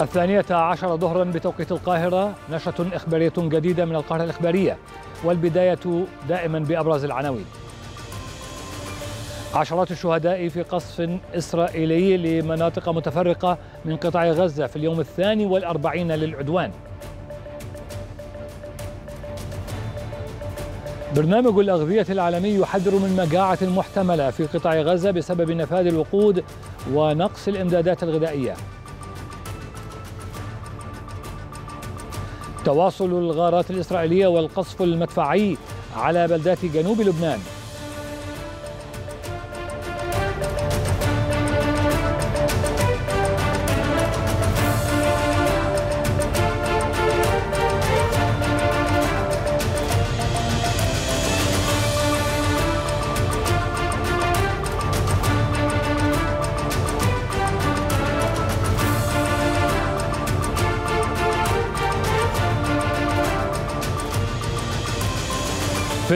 الثانية عشر ظهرا بتوقيت القاهرة نشرة إخبارية جديدة من القاهرة الإخبارية والبداية دائما بأبرز العناوين عشرات الشهداء في قصف إسرائيلي لمناطق متفرقة من قطاع غزة في اليوم الثاني والأربعين للعدوان برنامج الأغذية العالمي يحذر من مجاعة محتملة في قطاع غزة بسبب نفاذ الوقود ونقص الإمدادات الغذائية تواصل الغارات الإسرائيلية والقصف المدفعي على بلدات جنوب لبنان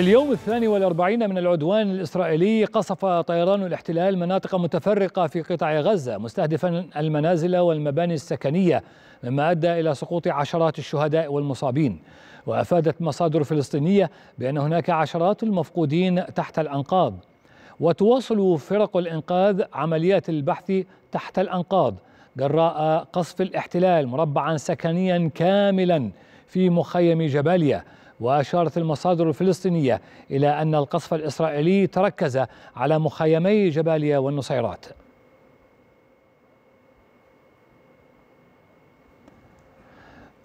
في اليوم الثاني والأربعين من العدوان الإسرائيلي قصف طيران الاحتلال مناطق متفرقة في قطاع غزة مستهدفا المنازل والمباني السكنية مما أدى إلى سقوط عشرات الشهداء والمصابين وأفادت مصادر فلسطينية بأن هناك عشرات المفقودين تحت الأنقاض وتواصل فرق الإنقاذ عمليات البحث تحت الأنقاض جراء قصف الاحتلال مربعا سكنيا كاملا في مخيم جباليا وأشارت المصادر الفلسطينية إلى أن القصف الإسرائيلي تركز على مخيمي جباليا والنصيرات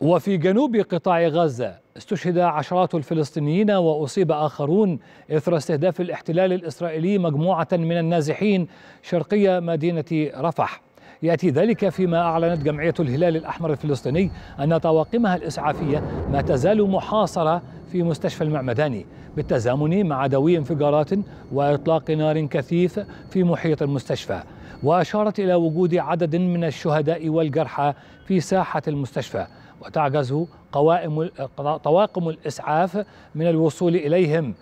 وفي جنوب قطاع غزة استشهد عشرات الفلسطينيين وأصيب آخرون إثر استهداف الاحتلال الإسرائيلي مجموعة من النازحين شرقية مدينة رفح يأتي ذلك فيما أعلنت جمعية الهلال الأحمر الفلسطيني أن طواقمها الإسعافية ما تزال محاصرة في مستشفى المعمداني بالتزامن مع دوي انفجارات وإطلاق نار كثيف في محيط المستشفى وأشارت إلى وجود عدد من الشهداء والجرحى في ساحة المستشفى وتعجز قوائم طواقم الإسعاف من الوصول إليهم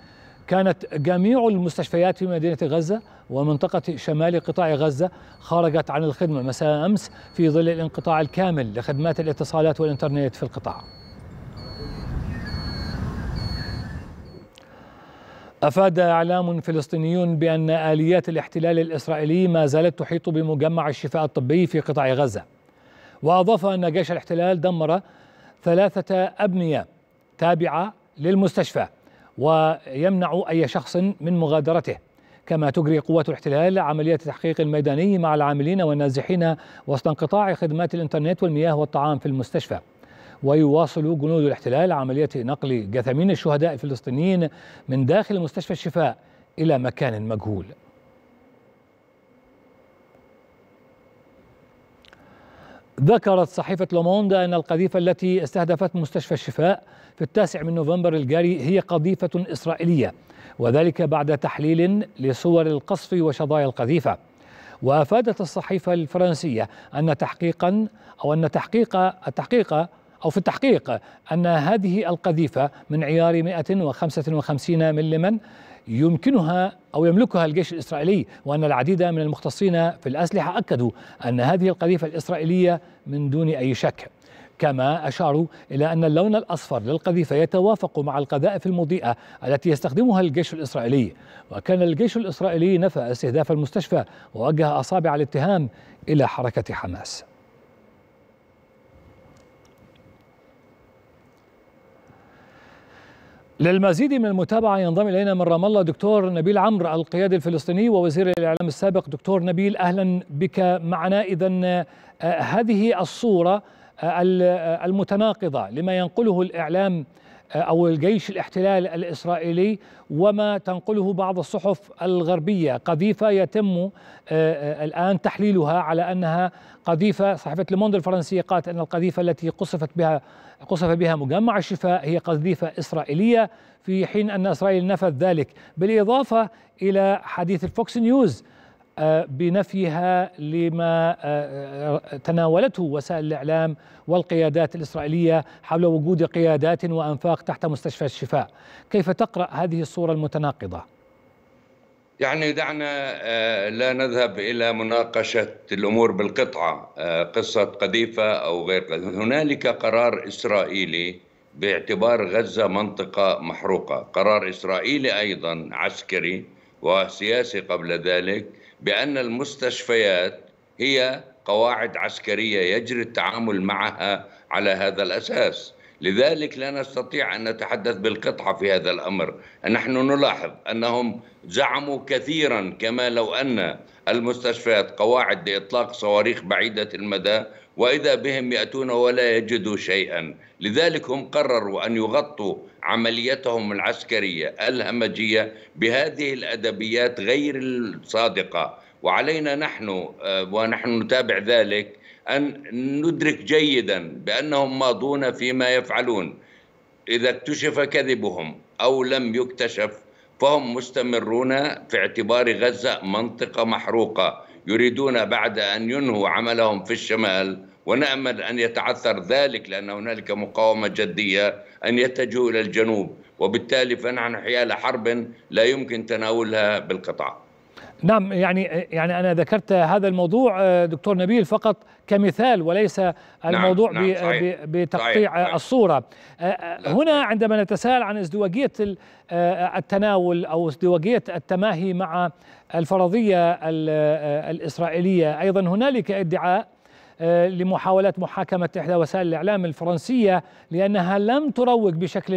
كانت جميع المستشفيات في مدينة غزة ومنطقة شمال قطاع غزة خرجت عن الخدمة مساء أمس في ظل الانقطاع الكامل لخدمات الاتصالات والإنترنت في القطاع أفاد إعلام فلسطيني بأن آليات الاحتلال الإسرائيلي ما زالت تحيط بمجمع الشفاء الطبي في قطاع غزة وأضاف أن جيش الاحتلال دمر ثلاثة أبنية تابعة للمستشفى ويمنع أي شخص من مغادرته كما تجري قوات الاحتلال عمليات التحقيق الميداني مع العاملين والنازحين وسط انقطاع خدمات الإنترنت والمياه والطعام في المستشفى ويواصل جنود الاحتلال عملية نقل جثمين الشهداء الفلسطينيين من داخل مستشفى الشفاء إلى مكان مجهول ذكرت صحيفة لوموند أن القذيفة التي استهدفت مستشفى الشفاء في التاسع من نوفمبر الجاري هي قذيفة إسرائيلية وذلك بعد تحليل لصور القصف وشظايا القذيفة وأفادت الصحيفة الفرنسية أن تحقيقا أو أن تحقيق التحقيق أو في التحقيق أن هذه القذيفة من عيار 155 ملما يمكنها أو يملكها الجيش الإسرائيلي وأن العديد من المختصين في الأسلحة أكدوا أن هذه القذيفة الإسرائيلية من دون أي شك كما أشاروا إلى أن اللون الأصفر للقذيفة يتوافق مع القذائف المضيئة التي يستخدمها الجيش الإسرائيلي وكان الجيش الإسرائيلي نفى استهداف المستشفى ووجه أصابع الاتهام إلى حركة حماس للمزيد من المتابعة ينضم إلينا من رام الله دكتور نبيل عمرو القيادي الفلسطيني ووزير الإعلام السابق دكتور نبيل أهلا بك معنا إذا آه، هذه الصورة آه، آه، المتناقضة لما ينقله الإعلام أو الجيش الاحتلال الإسرائيلي وما تنقله بعض الصحف الغربية قذيفة يتم الآن تحليلها على أنها قذيفة صحيفة لموند الفرنسية قالت أن القذيفة التي قصفت بها قصف بها مجمع الشفاء هي قذيفة إسرائيلية في حين أن إسرائيل نفت ذلك بالإضافة إلى حديث الفوكس نيوز آه، بنفيها لما آه، آه، تناولته وسائل الاعلام والقيادات الاسرائيليه حول وجود قيادات وانفاق تحت مستشفى الشفاء. كيف تقرا هذه الصوره المتناقضه؟ يعني دعنا آه، لا نذهب إلى مناقشة الأمور بالقطعة آه، قصة قذيفة أو غير قذيفة هنالك قرار إسرائيلي باعتبار غزة منطقة محروقة قرار إسرائيلي أيضا عسكري وسياسي قبل ذلك بأن المستشفيات هي قواعد عسكرية يجري التعامل معها على هذا الأساس لذلك لا نستطيع أن نتحدث بالقطعة في هذا الأمر نحن نلاحظ أنهم زعموا كثيرا كما لو أن المستشفيات قواعد لإطلاق صواريخ بعيدة المدى وإذا بهم يأتون ولا يجدوا شيئا لذلك هم قرروا أن يغطوا عمليتهم العسكرية الهمجية بهذه الأدبيات غير الصادقة وعلينا نحن آه، ونحن نتابع ذلك أن ندرك جيدا بأنهم ماضون فيما يفعلون إذا اكتشف كذبهم أو لم يكتشف فهم مستمرون في اعتبار غزة منطقة محروقة يريدون بعد أن ينهوا عملهم في الشمال ونأمل أن يتعثر ذلك لأن هنالك مقاومة جدية أن يتجهوا إلى الجنوب وبالتالي فنحن حيال حرب لا يمكن تناولها بالقطع نعم يعني يعني انا ذكرت هذا الموضوع آه، دكتور نبيل فقط كمثال وليس نعم، الموضوع نعم نعم صحيح بتقطيع صحيح نعم. الصوره آه، آه، نعم. هنا عندما نتساءل عن ازدواجيه التناول او ازدواجيه التماهي مع الفرضيه الاسرائيليه ايضا هنالك ادعاء لمحاولة محاكمة إحدى وسائل الإعلام الفرنسية لأنها لم تروج بشكل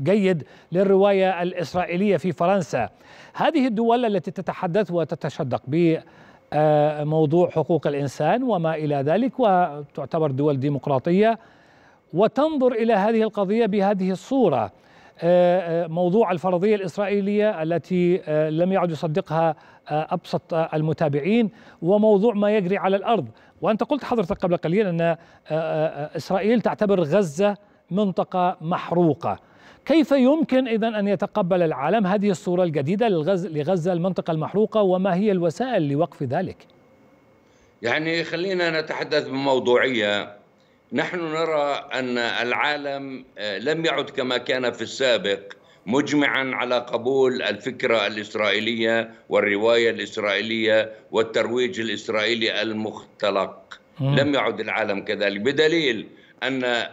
جيد للرواية الإسرائيلية في فرنسا هذه الدول التي تتحدث وتتشدق بموضوع حقوق الإنسان وما إلى ذلك وتعتبر دول ديمقراطية وتنظر إلى هذه القضية بهذه الصورة موضوع الفرضية الإسرائيلية التي لم يعد يصدقها أبسط المتابعين وموضوع ما يجري على الأرض وأنت قلت حضرتك قبل قليل أن إسرائيل تعتبر غزة منطقة محروقة كيف يمكن إذا أن يتقبل العالم هذه الصورة الجديدة لغزة المنطقة المحروقة وما هي الوسائل لوقف ذلك؟ يعني خلينا نتحدث بموضوعية نحن نرى أن العالم آه، لم يعد كما كان في السابق مجمعا على قبول الفكرة الإسرائيلية والرواية الإسرائيلية والترويج الإسرائيلي المختلق لم يعد العالم كذلك بدليل أن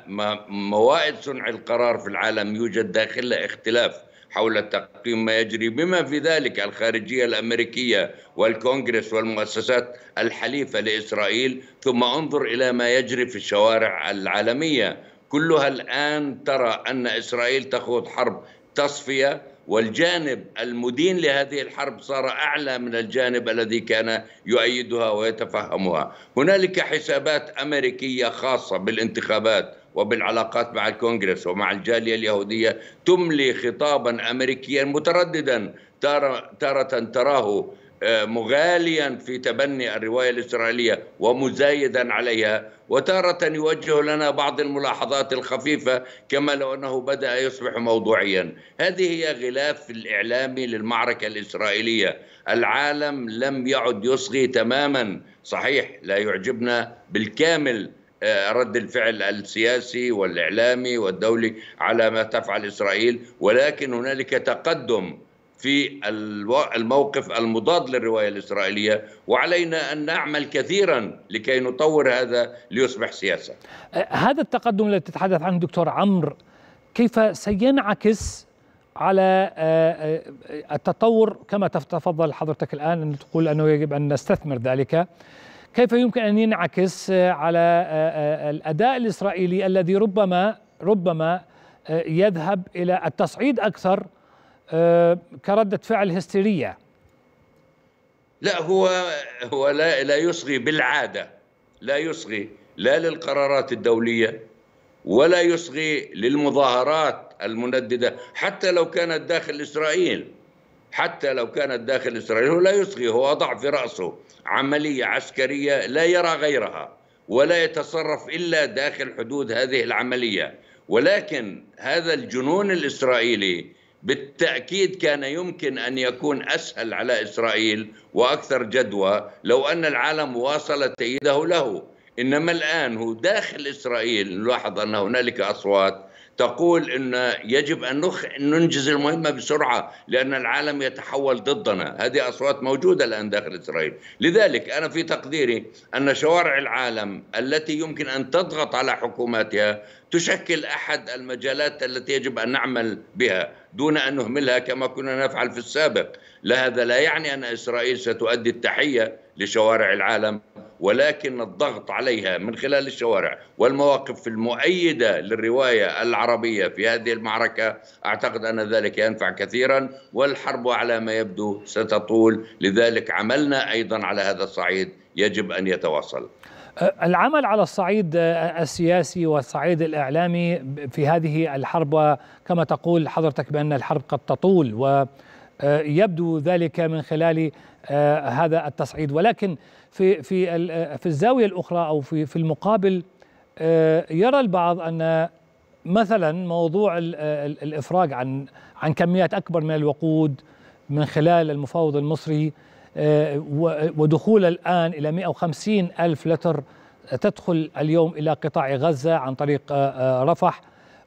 موائد صنع القرار في العالم يوجد داخلها اختلاف حول تقييم ما يجري بما في ذلك الخارجية الأمريكية والكونغرس والمؤسسات الحليفة لإسرائيل ثم انظر إلى ما يجري في الشوارع العالمية كلها الآن ترى أن إسرائيل تخوض حرب تصفية والجانب المدين لهذه الحرب صار اعلى من الجانب الذي كان يؤيدها ويتفهمها. هنالك حسابات امريكيه خاصه بالانتخابات وبالعلاقات مع الكونغرس ومع الجاليه اليهوديه تملي خطابا امريكيا مترددا تارة تراه آه، مغاليا في تبني الرواية الإسرائيلية ومزايدا عليها وتارة يوجه لنا بعض الملاحظات الخفيفة كما لو أنه بدأ يصبح موضوعيا هذه هي غلاف الإعلامي للمعركة الإسرائيلية العالم لم يعد يصغي تماما صحيح لا يعجبنا بالكامل آه، رد الفعل السياسي والإعلامي والدولي على ما تفعل إسرائيل ولكن هنالك تقدم في الموقف المضاد للرواية الإسرائيلية وعلينا أن نعمل كثيرا لكي نطور هذا ليصبح سياسة هذا التقدم الذي تتحدث عنه دكتور عمرو كيف سينعكس على آه، آه، التطور كما تفضل حضرتك الآن أن تقول أنه يجب أن نستثمر ذلك كيف يمكن أن ينعكس آه، على الأداء الإسرائيلي الذي ربما ربما يذهب إلى التصعيد أكثر آه، كردة فعل هستيرية لا هو هو لا لا يصغي بالعاده لا يصغي لا للقرارات الدوليه ولا يصغي للمظاهرات المندده حتى لو كانت داخل اسرائيل حتى لو كانت داخل اسرائيل هو لا يصغي هو وضع في راسه عمليه عسكريه لا يرى غيرها ولا يتصرف الا داخل حدود هذه العمليه ولكن هذا الجنون الاسرائيلي بالتاكيد كان يمكن ان يكون اسهل على اسرائيل واكثر جدوى لو ان العالم واصل تأييده له انما الان هو داخل اسرائيل نلاحظ ان هنالك اصوات تقول ان يجب ان ننجز المهمه بسرعه لان العالم يتحول ضدنا، هذه اصوات موجوده الان داخل اسرائيل، لذلك انا في تقديري ان شوارع العالم التي يمكن ان تضغط على حكوماتها تشكل احد المجالات التي يجب ان نعمل بها دون ان نهملها كما كنا نفعل في السابق، لا هذا لا يعني ان اسرائيل ستؤدي التحيه لشوارع العالم ولكن الضغط عليها من خلال الشوارع والمواقف المؤيده للروايه العربيه في هذه المعركه اعتقد ان ذلك ينفع كثيرا والحرب على ما يبدو ستطول لذلك عملنا ايضا على هذا الصعيد يجب ان يتواصل العمل على الصعيد السياسي والصعيد الإعلامي في هذه الحرب كما تقول حضرتك بأن الحرب قد تطول ويبدو ذلك من خلال آه، هذا التصعيد ولكن في في في الزاويه الاخرى او في في المقابل آه، يرى البعض ان مثلا موضوع الافراج عن عن كميات اكبر من الوقود من خلال المفاوض المصري آه، ودخول الآن إلى 150 ألف لتر تدخل اليوم إلى قطاع غزة عن طريق آه، آه، رفح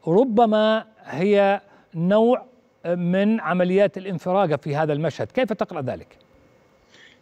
ربما هي نوع من عمليات الانفراجة في هذا المشهد كيف تقرأ ذلك؟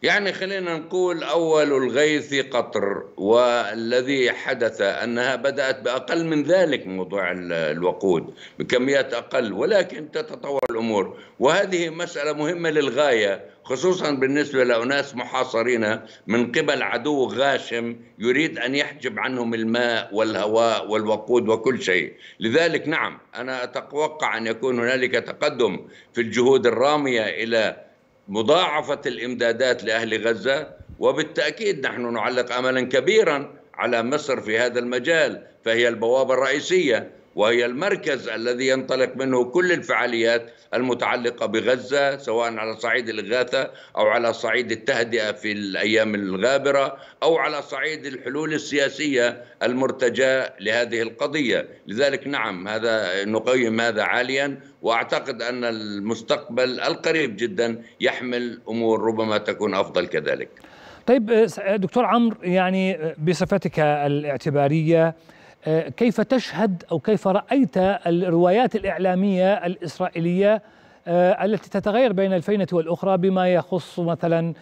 يعني خلينا نقول أول الغيث قطر والذي حدث أنها بدأت بأقل من ذلك موضوع الوقود بكميات أقل ولكن تتطور الأمور وهذه مسألة مهمة للغاية خصوصا بالنسبة لأناس محاصرين من قبل عدو غاشم يريد أن يحجب عنهم الماء والهواء والوقود وكل شيء لذلك نعم أنا أتوقع أن يكون هنالك تقدم في الجهود الرامية إلى مضاعفة الإمدادات لأهل غزة وبالتأكيد نحن نعلق أملا كبيرا على مصر في هذا المجال فهي البوابة الرئيسية وهي المركز الذي ينطلق منه كل الفعاليات المتعلقة بغزة سواء على صعيد الإغاثة أو على صعيد التهدئة في الأيام الغابرة أو على صعيد الحلول السياسية المرتجاة لهذه القضية لذلك نعم هذا نقيم هذا عاليا وأعتقد أن المستقبل القريب جدا يحمل أمور ربما تكون أفضل كذلك طيب آه، دكتور عمرو يعني آه، بصفتك الاعتباريه آه، كيف تشهد أو كيف رأيت الروايات الإعلامية الإسرائيلية آه، التي تتغير بين الفينة والأخرى بما يخص مثلا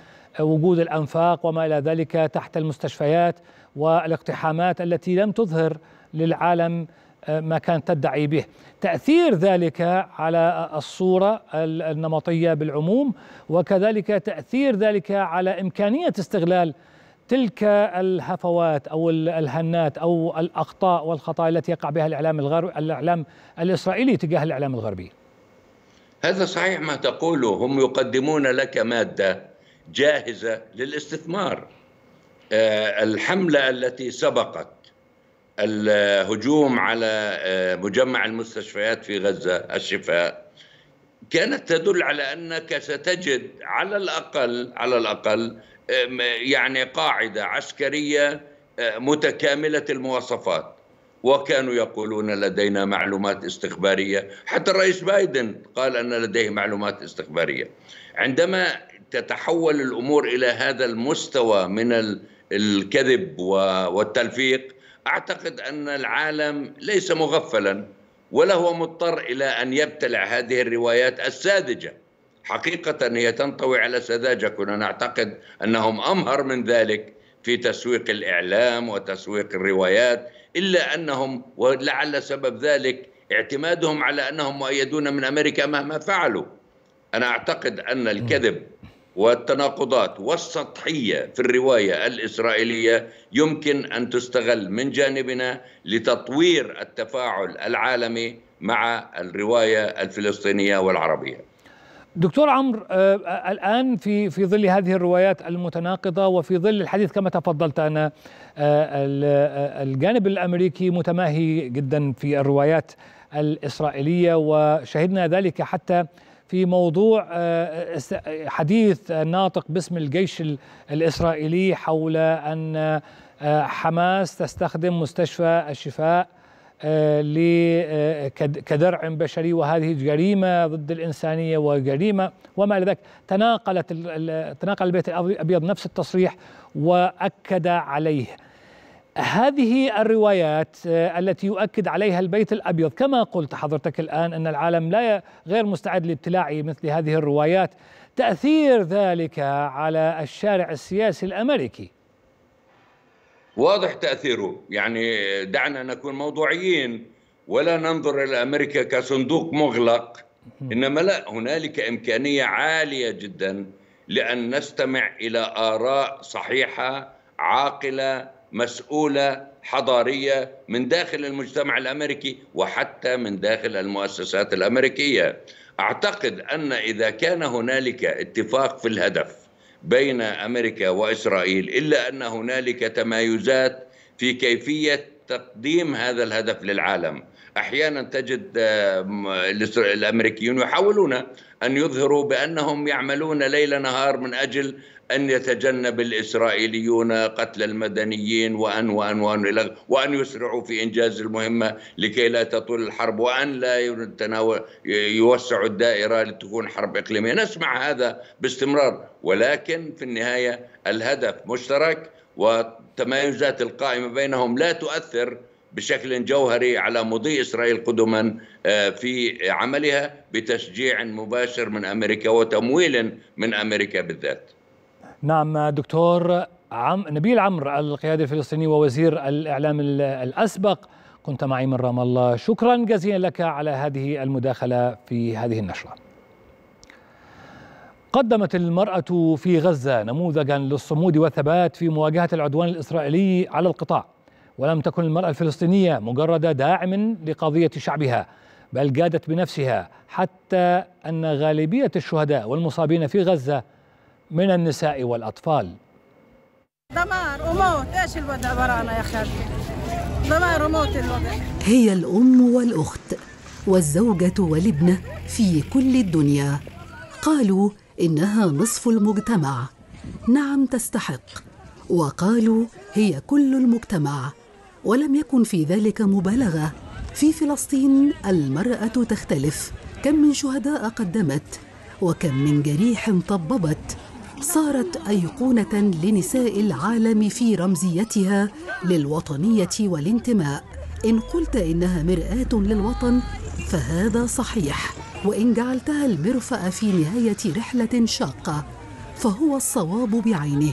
وجود الأنفاق وما إلى ذلك تحت المستشفيات والاقتحامات التي لم تظهر للعالم آه، ما كانت تدعي به تأثير ذلك على الصورة النمطية بالعموم وكذلك تأثير ذلك على إمكانية استغلال تلك الهفوات او الهنات او الاخطاء والخطايا التي يقع بها الاعلام الغربي الاعلام الاسرائيلي تجاه الاعلام الغربي. هذا صحيح ما تقوله هم يقدمون لك ماده جاهزه للاستثمار. آه، الحمله التي سبقت الهجوم على آه، مجمع المستشفيات في غزه الشفاء كانت تدل على انك ستجد على الاقل على الاقل يعني قاعدة عسكرية متكاملة المواصفات وكانوا يقولون لدينا معلومات استخبارية حتى الرئيس بايدن قال أن لديه معلومات استخبارية عندما تتحول الأمور إلى هذا المستوى من الكذب والتلفيق أعتقد أن العالم ليس مغفلا ولا هو مضطر إلى أن يبتلع هذه الروايات الساذجة حقيقة هي تنطوي على سذاجة كنا نعتقد أنهم أمهر من ذلك في تسويق الإعلام وتسويق الروايات إلا أنهم ولعل سبب ذلك اعتمادهم على أنهم مؤيدون من أمريكا مهما فعلوا أنا أعتقد أن الكذب والتناقضات والسطحية في الرواية الإسرائيلية يمكن أن تستغل من جانبنا لتطوير التفاعل العالمي مع الرواية الفلسطينية والعربية دكتور عمرو آه، آه، الان في في ظل هذه الروايات المتناقضه وفي ظل الحديث كما تفضلت انا آه، الجانب الامريكي متماهي جدا في الروايات الاسرائيليه وشهدنا ذلك حتى في موضوع حديث ناطق باسم الجيش الاسرائيلي حول ان حماس تستخدم مستشفى الشفاء آه، آه، كدرع بشري وهذه جريمة ضد الإنسانية وجريمة وما إلى ذلك تناقلت تناقل البيت الأبيض نفس التصريح وأكد عليه هذه الروايات آه، التي يؤكد عليها البيت الابيض كما قلت حضرتك الان ان العالم لا غير مستعد لابتلاع مثل هذه الروايات تاثير ذلك على الشارع السياسي الامريكي واضح تاثيره يعني دعنا نكون موضوعيين ولا ننظر الى امريكا كصندوق مغلق انما لا هنالك امكانيه عاليه جدا لان نستمع الى اراء صحيحه عاقله مسؤوله حضاريه من داخل المجتمع الامريكي وحتى من داخل المؤسسات الامريكيه اعتقد ان اذا كان هنالك اتفاق في الهدف بين امريكا واسرائيل الا ان هنالك تمايزات في كيفيه تقديم هذا الهدف للعالم احيانا تجد آه، الامريكيون يحاولون ان يظهروا بانهم يعملون ليل نهار من اجل ان يتجنب الاسرائيليون قتل المدنيين وان وان وان وان يسرعوا في انجاز المهمه لكي لا تطول الحرب وان لا يتناول يوسعوا الدائره لتكون حرب اقليميه، نسمع هذا باستمرار ولكن في النهايه الهدف مشترك والتمايزات القائمه بينهم لا تؤثر بشكل جوهري على مضي اسرائيل قدما آه، في عملها بتشجيع مباشر من امريكا وتمويل من امريكا بالذات. نعم دكتور عم نبيل عمرو القيادي الفلسطيني ووزير الاعلام الاسبق كنت معي من رام الله شكرا جزيلا لك على هذه المداخله في هذه النشره. قدمت المرأة في غزة نموذجا للصمود والثبات في مواجهة العدوان الإسرائيلي على القطاع ولم تكن المرأة الفلسطينية مجرد داعم لقضية شعبها بل جادت بنفسها حتى أن غالبية الشهداء والمصابين في غزة من النساء والأطفال دمار وموت ايش الوضع ورانا يا خالتي دمار وموت الوضع هي الام والاخت والزوجه والابنه في كل الدنيا قالوا انها نصف المجتمع نعم تستحق وقالوا هي كل المجتمع ولم يكن في ذلك مبالغه في فلسطين المراه تختلف كم من شهداء قدمت وكم من جريح طببت صارت ايقونه لنساء العالم في رمزيتها للوطنيه والانتماء ان قلت انها مراه للوطن فهذا صحيح وان جعلتها المرفا في نهايه رحله شاقه فهو الصواب بعينه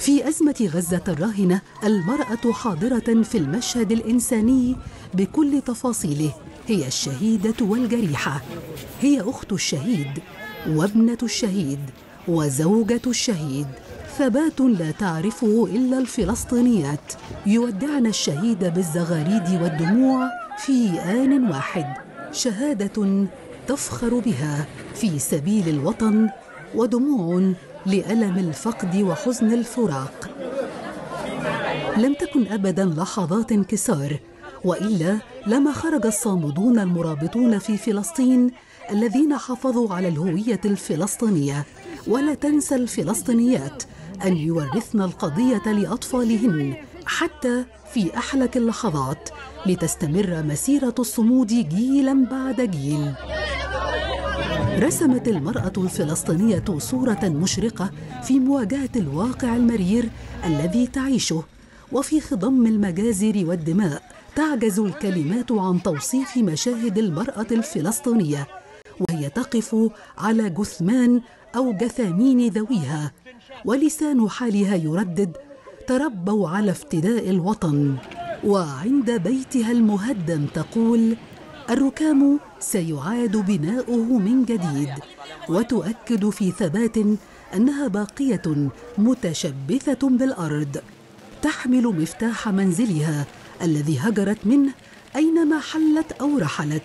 في أزمة غزة الراهنة المرأة حاضرة في المشهد الإنساني بكل تفاصيله هي الشهيدة والجريحة هي أخت الشهيد وابنة الشهيد وزوجة الشهيد ثبات لا تعرفه إلا الفلسطينيات يودعن الشهيد بالزغاريد والدموع في آن واحد شهادة تفخر بها في سبيل الوطن ودموع لألم الفقد وحزن الفراق لم تكن أبدا لحظات انكسار وإلا لما خرج الصامدون المرابطون في فلسطين الذين حافظوا على الهوية الفلسطينية ولا تنسى الفلسطينيات أن يورثن القضية لأطفالهن حتى في أحلك اللحظات لتستمر مسيرة الصمود جيلا بعد جيل رسمت المرأة الفلسطينية صورة مشرقة في مواجهة الواقع المرير الذي تعيشه وفي خضم المجازر والدماء تعجز الكلمات عن توصيف مشاهد المرأة الفلسطينية وهي تقف على جثمان أو جثامين ذويها ولسان حالها يردد تربوا على افتداء الوطن وعند بيتها المهدم تقول الركام سيعاد بناؤه من جديد وتؤكد في ثبات أنها باقية متشبثة بالأرض تحمل مفتاح منزلها الذي هجرت منه أينما حلت أو رحلت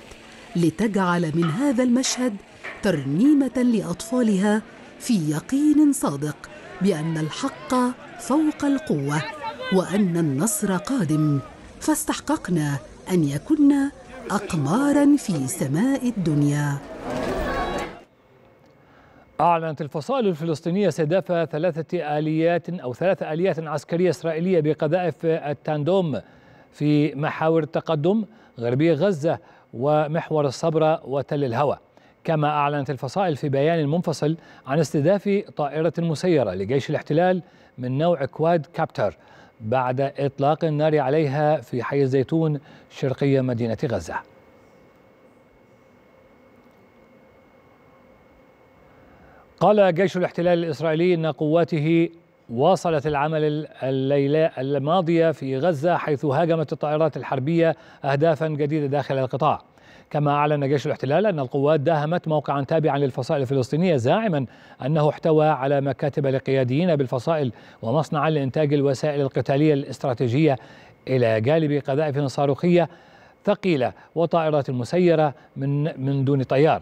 لتجعل من هذا المشهد ترنيمة لأطفالها في يقين صادق بأن الحق فوق القوة وأن النصر قادم فاستحققنا أن يكن أقمارا في سماء الدنيا أعلنت الفصائل الفلسطينية استهداف ثلاثة آليات أو ثلاثة آليات عسكرية إسرائيلية بقذائف التاندوم في محاور التقدم غربي غزة ومحور الصبرة وتل الهوى كما أعلنت الفصائل في بيان منفصل عن استهداف طائرة مسيرة لجيش الاحتلال من نوع كواد كابتر بعد إطلاق النار عليها في حي الزيتون شرقي مدينة غزة قال جيش الاحتلال الإسرائيلي أن قواته واصلت العمل الليلة الماضية في غزة حيث هاجمت الطائرات الحربية أهدافا جديدة داخل القطاع كما أعلن جيش الاحتلال أن القوات داهمت موقعا تابعا للفصائل الفلسطينية زاعما أنه احتوى على مكاتب لقياديين بالفصائل ومصنعا لإنتاج الوسائل القتالية الاستراتيجية إلى جانب قذائف صاروخية ثقيلة وطائرات مسيرة من من دون طيار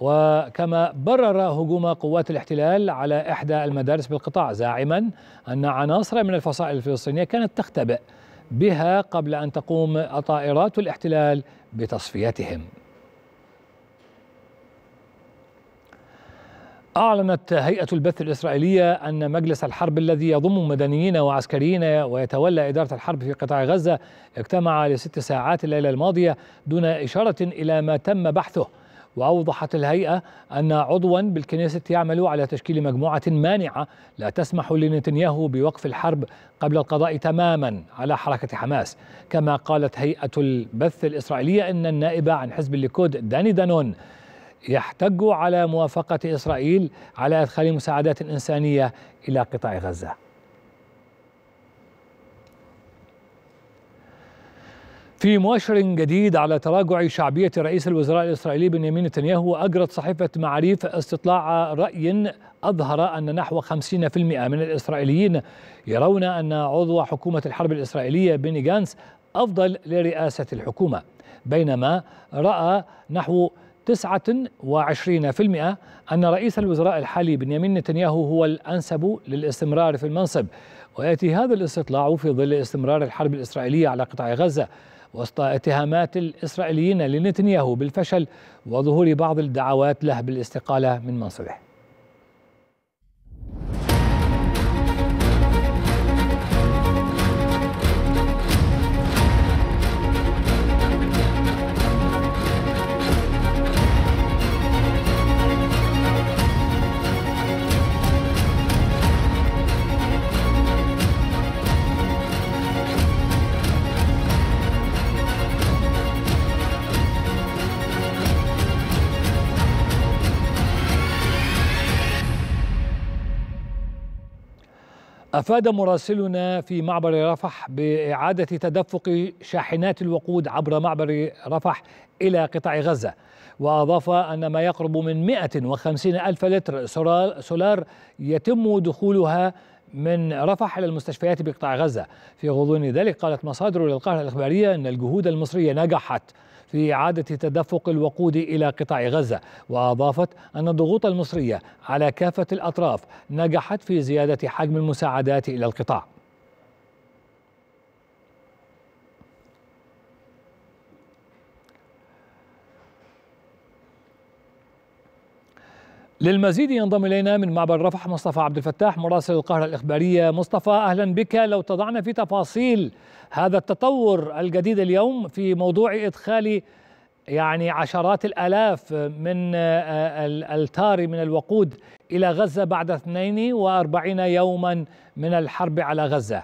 وكما برر هجوم قوات الاحتلال على إحدى المدارس بالقطاع زاعما أن عناصر من الفصائل الفلسطينية كانت تختبئ بها قبل أن تقوم طائرات الاحتلال بتصفيتهم أعلنت هيئة البث الإسرائيلية أن مجلس الحرب الذي يضم مدنيين وعسكريين ويتولى إدارة الحرب في قطاع غزة اجتمع لست ساعات الليلة الماضية دون إشارة إلى ما تم بحثه وأوضحت الهيئة أن عضوا بالكنيسة يعمل على تشكيل مجموعة مانعة لا تسمح لنتنياهو بوقف الحرب قبل القضاء تماما على حركة حماس كما قالت هيئة البث الإسرائيلية أن النائب عن حزب الليكود داني دانون يحتج على موافقة إسرائيل على إدخال مساعدات إنسانية إلى قطاع غزة في مؤشر جديد على تراجع شعبية رئيس الوزراء الإسرائيلي بنيامين نتنياهو أجرت صحيفة معاريف استطلاع رأي أظهر أن نحو 50% من الإسرائيليين يرون أن عضو حكومة الحرب الإسرائيلية بيني جانس أفضل لرئاسة الحكومة بينما رأى نحو 29% أن رئيس الوزراء الحالي بنيامين نتنياهو هو الأنسب للاستمرار في المنصب ويأتي هذا الاستطلاع في ظل استمرار الحرب الإسرائيلية على قطاع غزة وسط اتهامات الإسرائيليين لنتنياهو بالفشل وظهور بعض الدعوات له بالاستقالة من منصبه أفاد مراسلنا في معبر رفح بإعادة تدفق شاحنات الوقود عبر معبر رفح إلى قطاع غزة وأضاف أن ما يقرب من 150 ألف لتر سولار يتم دخولها من رفح إلى المستشفيات بقطاع غزة في غضون ذلك قالت مصادر للقاهرة الإخبارية أن الجهود المصرية نجحت في إعادة تدفق الوقود إلى قطاع غزة وأضافت أن الضغوط المصرية على كافة الأطراف نجحت في زيادة حجم المساعدات إلى القطاع للمزيد ينضم الينا من معبر رفح مصطفى عبد الفتاح مراسل القاهره الاخباريه مصطفى اهلا بك لو تضعنا في تفاصيل هذا التطور الجديد اليوم في موضوع ادخال يعني عشرات الالاف من آه، آه، التار من الوقود الى غزه بعد 42 يوما من الحرب على غزه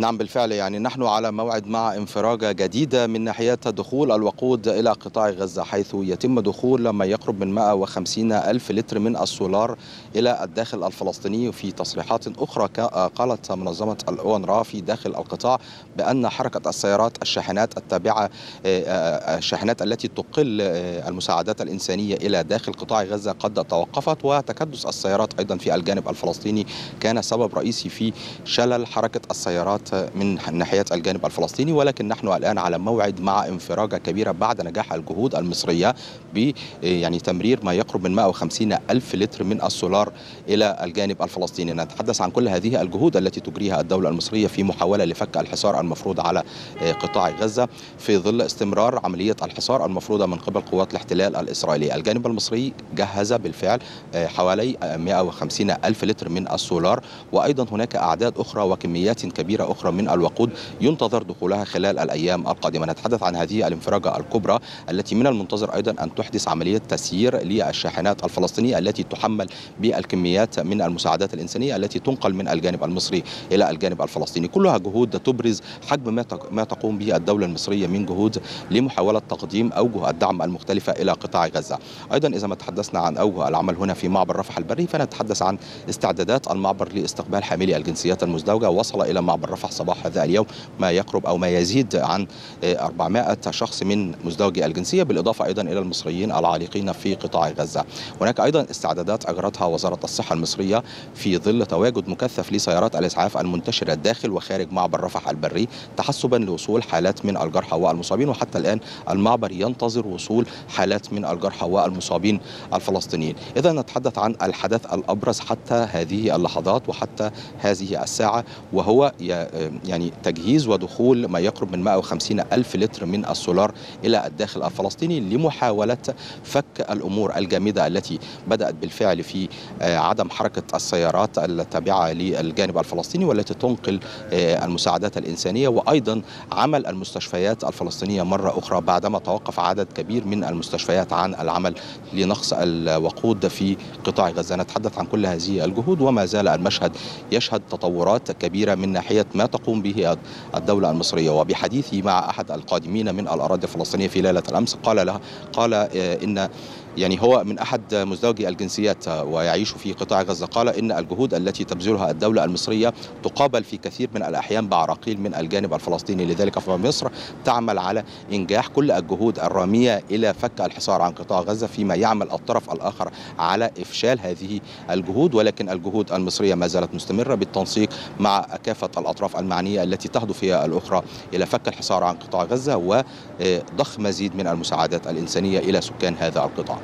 نعم بالفعل يعني نحن على موعد مع انفراجة جديدة من ناحية دخول الوقود إلى قطاع غزة حيث يتم دخول ما يقرب من 150 ألف لتر من السولار إلى الداخل الفلسطيني في تصريحات أخرى قالت منظمة الأونرا في داخل القطاع بأن حركة السيارات الشاحنات التابعة آه، آه، الشاحنات التي تقل آه، المساعدات الإنسانية إلى داخل قطاع غزة قد توقفت وتكدس السيارات أيضا في الجانب الفلسطيني كان سبب رئيسي في شلل حركة السيارات من ناحية الجانب الفلسطيني ولكن نحن الآن على موعد مع انفراجة كبيرة بعد نجاح الجهود المصرية ب يعني تمرير ما يقرب من 150 ألف لتر من السولار إلى الجانب الفلسطيني نتحدث عن كل هذه الجهود التي تجريها الدولة المصرية في محاولة لفك الحصار المفروض على آه، قطاع غزة في ظل استمرار عملية الحصار المفروضة من قبل قوات الاحتلال الإسرائيلي الجانب المصري جهز بالفعل آه، حوالي 150 آه، ألف لتر من السولار وأيضا هناك أعداد أخرى وكميات كبيرة أخرى أخرى من الوقود ينتظر دخولها خلال الأيام القادمة نتحدث عن هذه الانفراجة الكبرى التي من المنتظر أيضا أن تحدث عملية تسيير للشاحنات الفلسطينية التي تحمل بالكميات من المساعدات الإنسانية التي تنقل من الجانب المصري إلى الجانب الفلسطيني كلها جهود تبرز حجم ما تقوم به الدولة المصرية من جهود لمحاولة تقديم أوجه الدعم المختلفة إلى قطاع غزة أيضا إذا ما تحدثنا عن أوجه العمل هنا في معبر رفح البري فنتحدث عن استعدادات المعبر لاستقبال حاملي الجنسيات المزدوجة وصل إلى معبر رفح رفح صباح هذا اليوم ما يقرب أو ما يزيد عن 400 آه، شخص من مزدوجي الجنسية بالإضافة أيضا إلى المصريين العالقين في قطاع غزة هناك أيضا استعدادات أجرتها وزارة الصحة المصرية في ظل تواجد مكثف لسيارات الإسعاف المنتشرة داخل وخارج معبر رفح البري تحسبا لوصول حالات من الجرحى والمصابين وحتى الآن المعبر ينتظر وصول حالات من الجرحى والمصابين الفلسطينيين إذا نتحدث عن الحدث الأبرز حتى هذه اللحظات وحتى هذه الساعة وهو آه، يعني تجهيز ودخول ما يقرب من 150 ألف لتر من السولار إلى الداخل الفلسطيني لمحاولة فك الأمور الجامدة التي بدأت بالفعل في آه، عدم حركة السيارات التابعة للجانب الفلسطيني والتي تنقل آه، المساعدات الإنسانية وأيضا عمل المستشفيات الفلسطينية مرة أخرى بعدما توقف عدد كبير من المستشفيات عن العمل لنقص الوقود في قطاع غزة نتحدث عن كل هذه الجهود وما زال المشهد يشهد تطورات كبيرة من ناحية ما ما تقوم به الدولة المصرية وبحديثي مع أحد القادمين من الأراضي الفلسطينية في ليلة الأمس قال لها قال آه، إن يعني هو من أحد مزدوجي الجنسيات آه، ويعيش في قطاع غزة قال إن الجهود التي تبذلها الدولة المصرية تقابل في كثير من الأحيان بعراقيل من الجانب الفلسطيني لذلك فمصر تعمل على إنجاح كل الجهود الرامية إلى فك الحصار عن قطاع غزة فيما يعمل الطرف الآخر على إفشال هذه الجهود ولكن الجهود المصرية ما زالت مستمرة بالتنسيق مع كافة الأطراف المعنية التي تهدف هي الأخرى إلى فك الحصار عن قطاع غزة وضخ مزيد من المساعدات الإنسانية إلى سكان هذا القطاع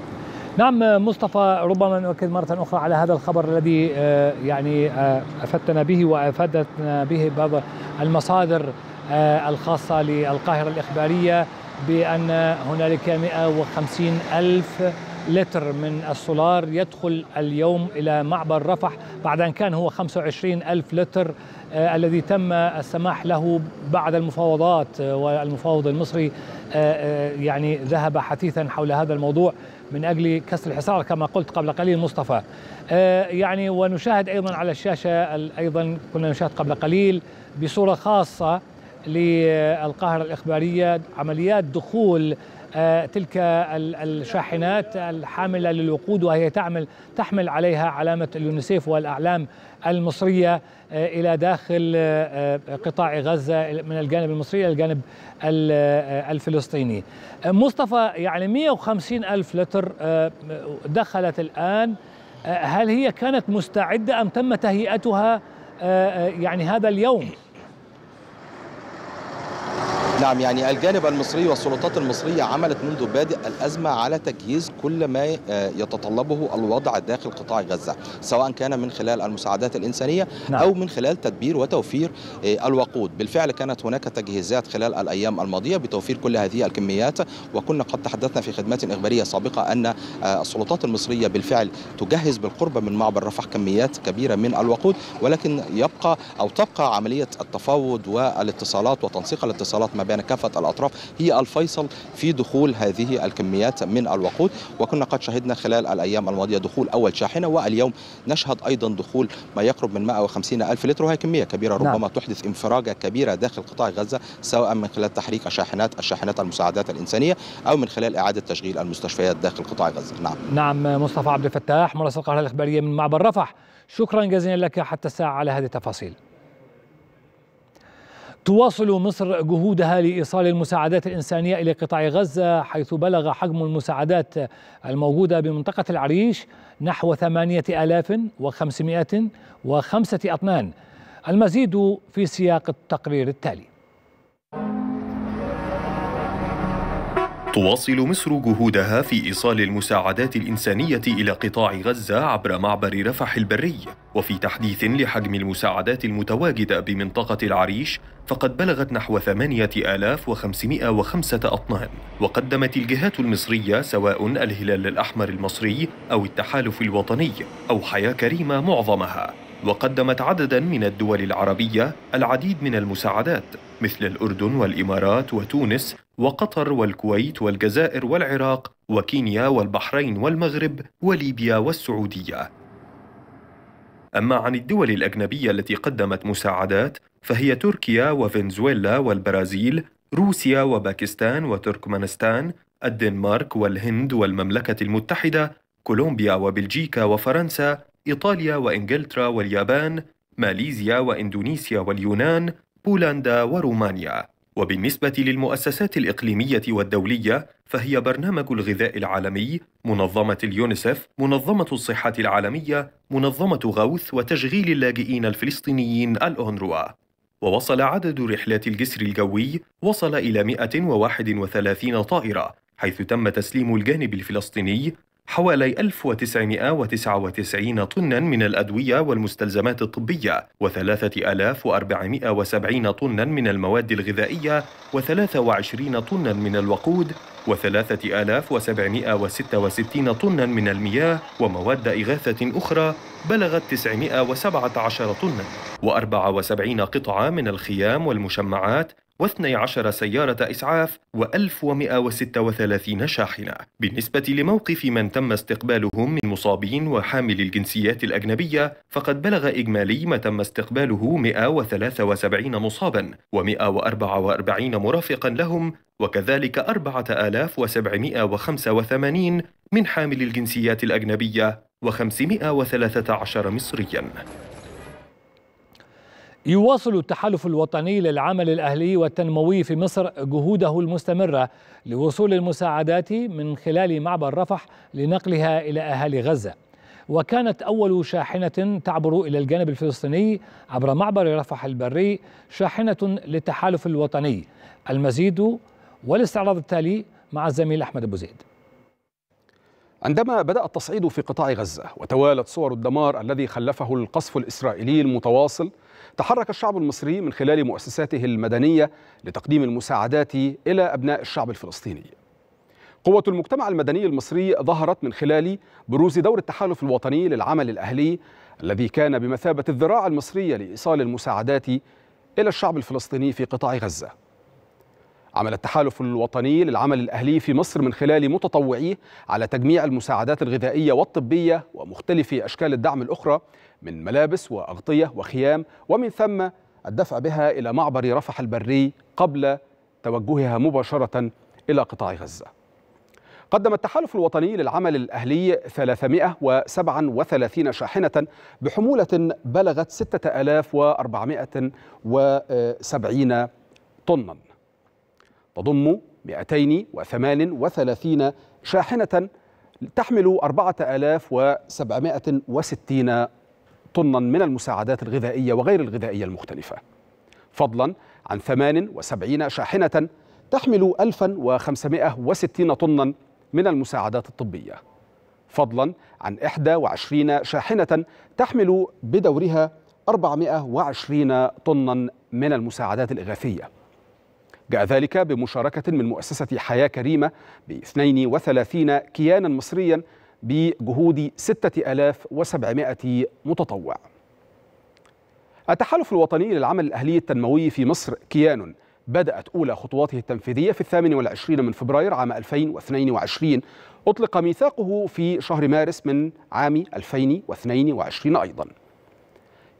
نعم مصطفى ربما نؤكد مرة أخرى على هذا الخبر الذي آه، يعني آه، أفدتنا به وأفادتنا به بعض المصادر آه، الخاصة للقاهرة الإخبارية بأن هنالك 150 ألف لتر من السولار يدخل اليوم إلى معبر رفح بعد أن كان هو 25 ألف لتر الذي تم السماح له بعد المفاوضات والمفاوض المصري يعني ذهب حثيثا حول هذا الموضوع من أجل كسر الحصار كما قلت قبل قليل مصطفى آه، يعني ونشاهد أيضا على الشاشة أيضا كنا نشاهد قبل قليل بصورة خاصة للقاهرة الإخبارية عمليات دخول آه، تلك الشاحنات الحاملة للوقود وهي تعمل تحمل عليها علامة اليونسيف والأعلام المصرية آه، إلى داخل آه، قطاع غزة من الجانب المصري إلى الجانب الفلسطيني مصطفى يعني 150 ألف لتر دخلت الآن هل هي كانت مستعدة أم تم تهيئتها يعني هذا اليوم؟ نعم يعني الجانب المصري والسلطات المصرية عملت منذ بادئ الأزمة على تجهيز كل ما آه، يتطلبه الوضع داخل قطاع غزة سواء كان من خلال المساعدات الإنسانية نعم. أو من خلال تدبير وتوفير آه، الوقود بالفعل كانت هناك تجهيزات خلال الأيام الماضية بتوفير كل هذه الكميات وكنا قد تحدثنا في خدمات إخبارية سابقة أن آه، السلطات المصرية بالفعل تجهز بالقرب من معبر رفح كميات كبيرة من الوقود ولكن يبقى أو تبقى عملية التفاوض والاتصالات وتنسيق الاتصالات ما بين كافة الأطراف هي الفيصل في دخول هذه الكميات من الوقود وكنا قد شهدنا خلال الأيام الماضية دخول أول شاحنة واليوم نشهد أيضا دخول ما يقرب من 150 ألف لتر وهي كمية كبيرة نعم. ربما نعم. تحدث انفراجة كبيرة داخل قطاع غزة سواء من خلال تحريك الشاحنات الشاحنات المساعدات الإنسانية أو من خلال إعادة تشغيل المستشفيات داخل قطاع غزة نعم نعم مصطفى عبد الفتاح مراسل القاهره الإخبارية من معبر رفح شكرا جزيلا لك حتى الساعة على هذه التفاصيل تواصل مصر جهودها لايصال المساعدات الانسانيه الى قطاع غزه حيث بلغ حجم المساعدات الموجوده بمنطقه العريش نحو 8505 وخمسة أطنان المزيد في سياق التقرير التالي تواصل مصر جهودها في إيصال المساعدات الإنسانية إلى قطاع غزة عبر معبر رفح البري، وفي تحديث لحجم المساعدات المتواجدة بمنطقة العريش فقد بلغت نحو 8505 أطنان، وقدمت الجهات المصرية سواء الهلال الأحمر المصري أو التحالف الوطني أو حياة كريمة معظمها، وقدمت عددا من الدول العربية العديد من المساعدات مثل الأردن والإمارات وتونس وقطر والكويت والجزائر والعراق وكينيا والبحرين والمغرب وليبيا والسعوديه أما عن الدول الأجنبية التي قدمت مساعدات فهي تركيا وفنزويلا والبرازيل، روسيا وباكستان وتركمانستان، الدنمارك والهند والمملكة المتحدة، كولومبيا وبلجيكا وفرنسا، إيطاليا وإنجلترا واليابان، ماليزيا وإندونيسيا واليونان، بولندا ورومانيا. وبالنسبة للمؤسسات الإقليمية والدولية فهي برنامج الغذاء العالمي، منظمة اليونيسف، منظمة الصحة العالمية، منظمة غوث وتشغيل اللاجئين الفلسطينيين الأونروا. ووصل عدد رحلات الجسر الجوي وصل إلى 131 طائرة، حيث تم تسليم الجانب الفلسطيني حوالي 1999 طنا من الأدوية والمستلزمات الطبية و3470 طنا من المواد الغذائية و23 طنا من الوقود و3766 طنا من المياه ومواد إغاثة أخرى بلغت 917 طنا و74 قطعة من الخيام والمشمعات و12 سيارة إسعاف و1136 شاحنة بالنسبة لموقف من تم استقبالهم من مصابين وحامل الجنسيات الأجنبية فقد بلغ إجمالي ما تم استقباله 173 مصابا و144 مرافقا لهم وكذلك 4785 من حامل الجنسيات الأجنبية و513 مصريا يواصل التحالف الوطني للعمل الأهلي والتنموي في مصر جهوده المستمرة لوصول المساعدات من خلال معبر رفح لنقلها إلى أهالي غزة وكانت أول شاحنة تعبر إلى الجانب الفلسطيني عبر معبر رفح البري شاحنة للتحالف الوطني المزيد والاستعراض التالي مع الزميل أحمد أبو زيد عندما بدأ التصعيد في قطاع غزة وتوالت صور الدمار الذي خلفه القصف الإسرائيلي المتواصل تحرك الشعب المصري من خلال مؤسساته المدنية لتقديم المساعدات إلى أبناء الشعب الفلسطيني قوة المجتمع المدني المصري ظهرت من خلال بروز دور التحالف الوطني للعمل الأهلي الذي كان بمثابة الذراع المصرية لإيصال المساعدات إلى الشعب الفلسطيني في قطاع غزة عمل التحالف الوطني للعمل الأهلي في مصر من خلال متطوعيه على تجميع المساعدات الغذائية والطبية ومختلف أشكال الدعم الأخرى من ملابس وأغطية وخيام ومن ثم الدفع بها إلى معبر رفح البري قبل توجهها مباشرة إلى قطاع غزة قدم التحالف الوطني للعمل الأهلي 337 شاحنة بحمولة بلغت 6470 طنا تضم 238 شاحنة تحمل 4760 طنا من المساعدات الغذائية وغير الغذائية المختلفة فضلا عن 78 شاحنة تحمل 1560 طنا من المساعدات الطبية فضلا عن 21 شاحنة تحمل بدورها 420 طنا من المساعدات الإغاثية جاء ذلك بمشاركة من مؤسسة حياة كريمة ب 32 كيانا مصريا بجهود 6700 متطوع التحالف الوطني للعمل الأهلي التنموي في مصر كيان بدأت أولى خطواته التنفيذية في الثامن والعشرين من فبراير عام 2022 أطلق ميثاقه في شهر مارس من عام 2022 أيضاً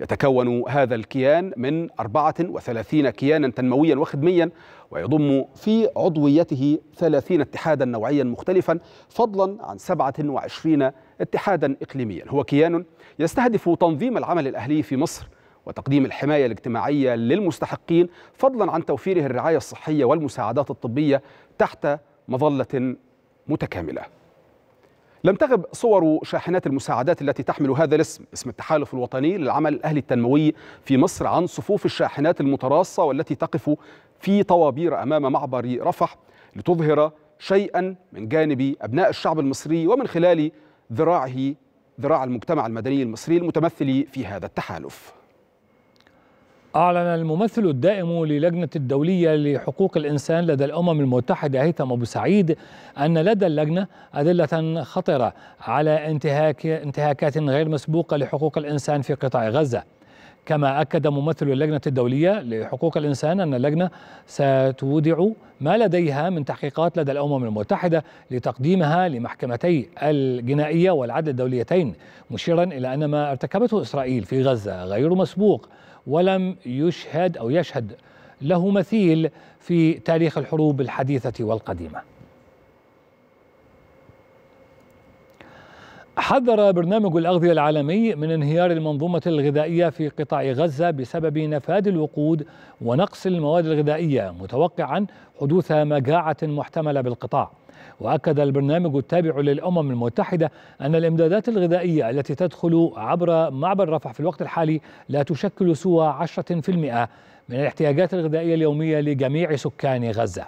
يتكون هذا الكيان من 34 كيانا تنمويا وخدميا ويضم في عضويته 30 اتحادا نوعيا مختلفا فضلا عن 27 اتحادا اقليميا هو كيان يستهدف تنظيم العمل الاهلي في مصر وتقديم الحمايه الاجتماعيه للمستحقين فضلا عن توفيره الرعايه الصحيه والمساعدات الطبيه تحت مظله متكامله لم تغب صور شاحنات المساعدات التي تحمل هذا الاسم اسم التحالف الوطني للعمل الأهلي التنموي في مصر عن صفوف الشاحنات المتراصة والتي تقف في طوابير أمام معبر رفح لتظهر شيئا من جانب أبناء الشعب المصري ومن خلال ذراعه ذراع المجتمع المدني المصري المتمثل في هذا التحالف أعلن الممثل الدائم للجنة الدولية لحقوق الإنسان لدى الأمم المتحدة هيثم أبو سعيد أن لدى اللجنة أدلة خطرة على انتهاك انتهاكات غير مسبوقة لحقوق الإنسان في قطاع غزة كما أكد ممثل اللجنة الدولية لحقوق الإنسان أن اللجنة ستودع ما لديها من تحقيقات لدى الأمم المتحدة لتقديمها لمحكمتي الجنائية والعدل الدوليتين مشيرا إلى أن ما ارتكبته إسرائيل في غزة غير مسبوق ولم يشهد او يشهد له مثيل في تاريخ الحروب الحديثه والقديمه حذر برنامج الأغذية العالمي من انهيار المنظومة الغذائية في قطاع غزة بسبب نفاد الوقود ونقص المواد الغذائية متوقعا حدوث مجاعة محتملة بالقطاع وأكد البرنامج التابع للأمم المتحدة أن الإمدادات الغذائية التي تدخل عبر معبر رفح في الوقت الحالي لا تشكل سوى 10% من الاحتياجات الغذائية اليومية لجميع سكان غزة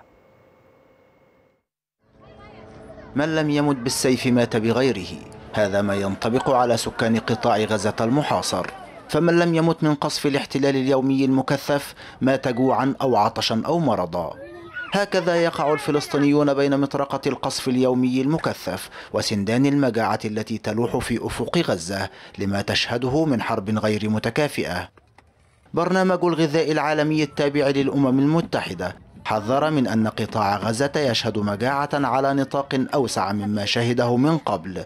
من لم يمت بالسيف مات بغيره هذا ما ينطبق على سكان قطاع غزة المحاصر فمن لم يمت من قصف الاحتلال اليومي المكثف مات جوعا أو عطشا أو مرضا هكذا يقع الفلسطينيون بين مطرقة القصف اليومي المكثف وسندان المجاعة التي تلوح في أفق غزة لما تشهده من حرب غير متكافئة برنامج الغذاء العالمي التابع للأمم المتحدة حذر من أن قطاع غزة يشهد مجاعة على نطاق أوسع مما شهده من قبل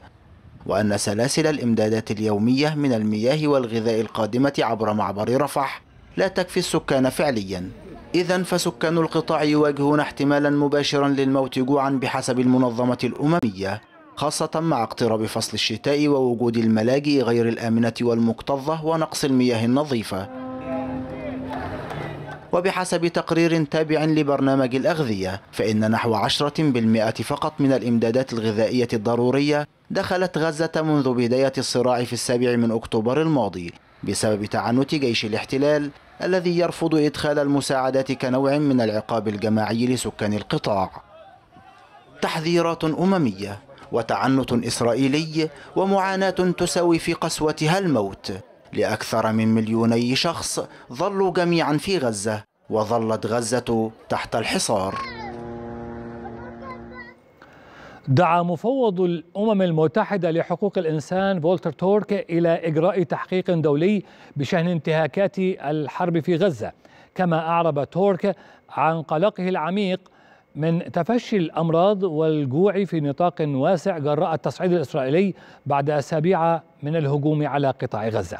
وأن سلاسل الإمدادات اليومية من المياه والغذاء القادمة عبر معبر رفح لا تكفي السكان فعليا إذا فسكان القطاع يواجهون احتمالا مباشرا للموت جوعا بحسب المنظمة الأممية خاصة مع اقتراب فصل الشتاء ووجود الملاجئ غير الآمنة والمكتظة ونقص المياه النظيفة وبحسب تقرير تابع لبرنامج الأغذية فإن نحو 10% فقط من الإمدادات الغذائية الضرورية دخلت غزة منذ بداية الصراع في السابع من أكتوبر الماضي بسبب تعنت جيش الاحتلال الذي يرفض إدخال المساعدات كنوع من العقاب الجماعي لسكان القطاع تحذيرات أممية وتعنت إسرائيلي ومعاناة تساوي في قسوتها الموت لأكثر من مليوني شخص ظلوا جميعا في غزة وظلت غزة تحت الحصار دعا مفوض الأمم المتحدة لحقوق الإنسان فولتر تورك إلى إجراء تحقيق دولي بشأن انتهاكات الحرب في غزة كما أعرب تورك عن قلقه العميق من تفشي الأمراض والجوع في نطاق واسع جراء التصعيد الإسرائيلي بعد أسابيع من الهجوم على قطاع غزة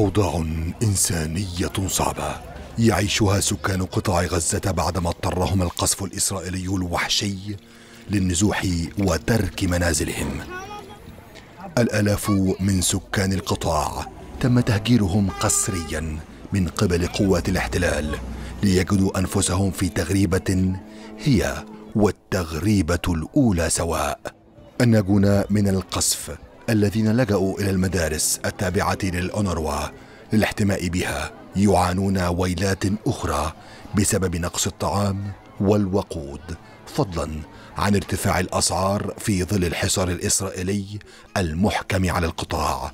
اوضاع انسانيه صعبه يعيشها سكان قطاع غزه بعدما اضطرهم القصف الاسرائيلي الوحشي للنزوح وترك منازلهم الالاف من سكان القطاع تم تهجيرهم قسريا من قبل قوات الاحتلال ليجدوا انفسهم في تغريبه هي والتغريبه الاولى سواء الناجون من القصف الذين لجأوا إلى المدارس التابعة للأونروا للاحتماء بها يعانون ويلات أخرى بسبب نقص الطعام والوقود فضلا عن ارتفاع الأسعار في ظل الحصار الإسرائيلي المحكم على القطاع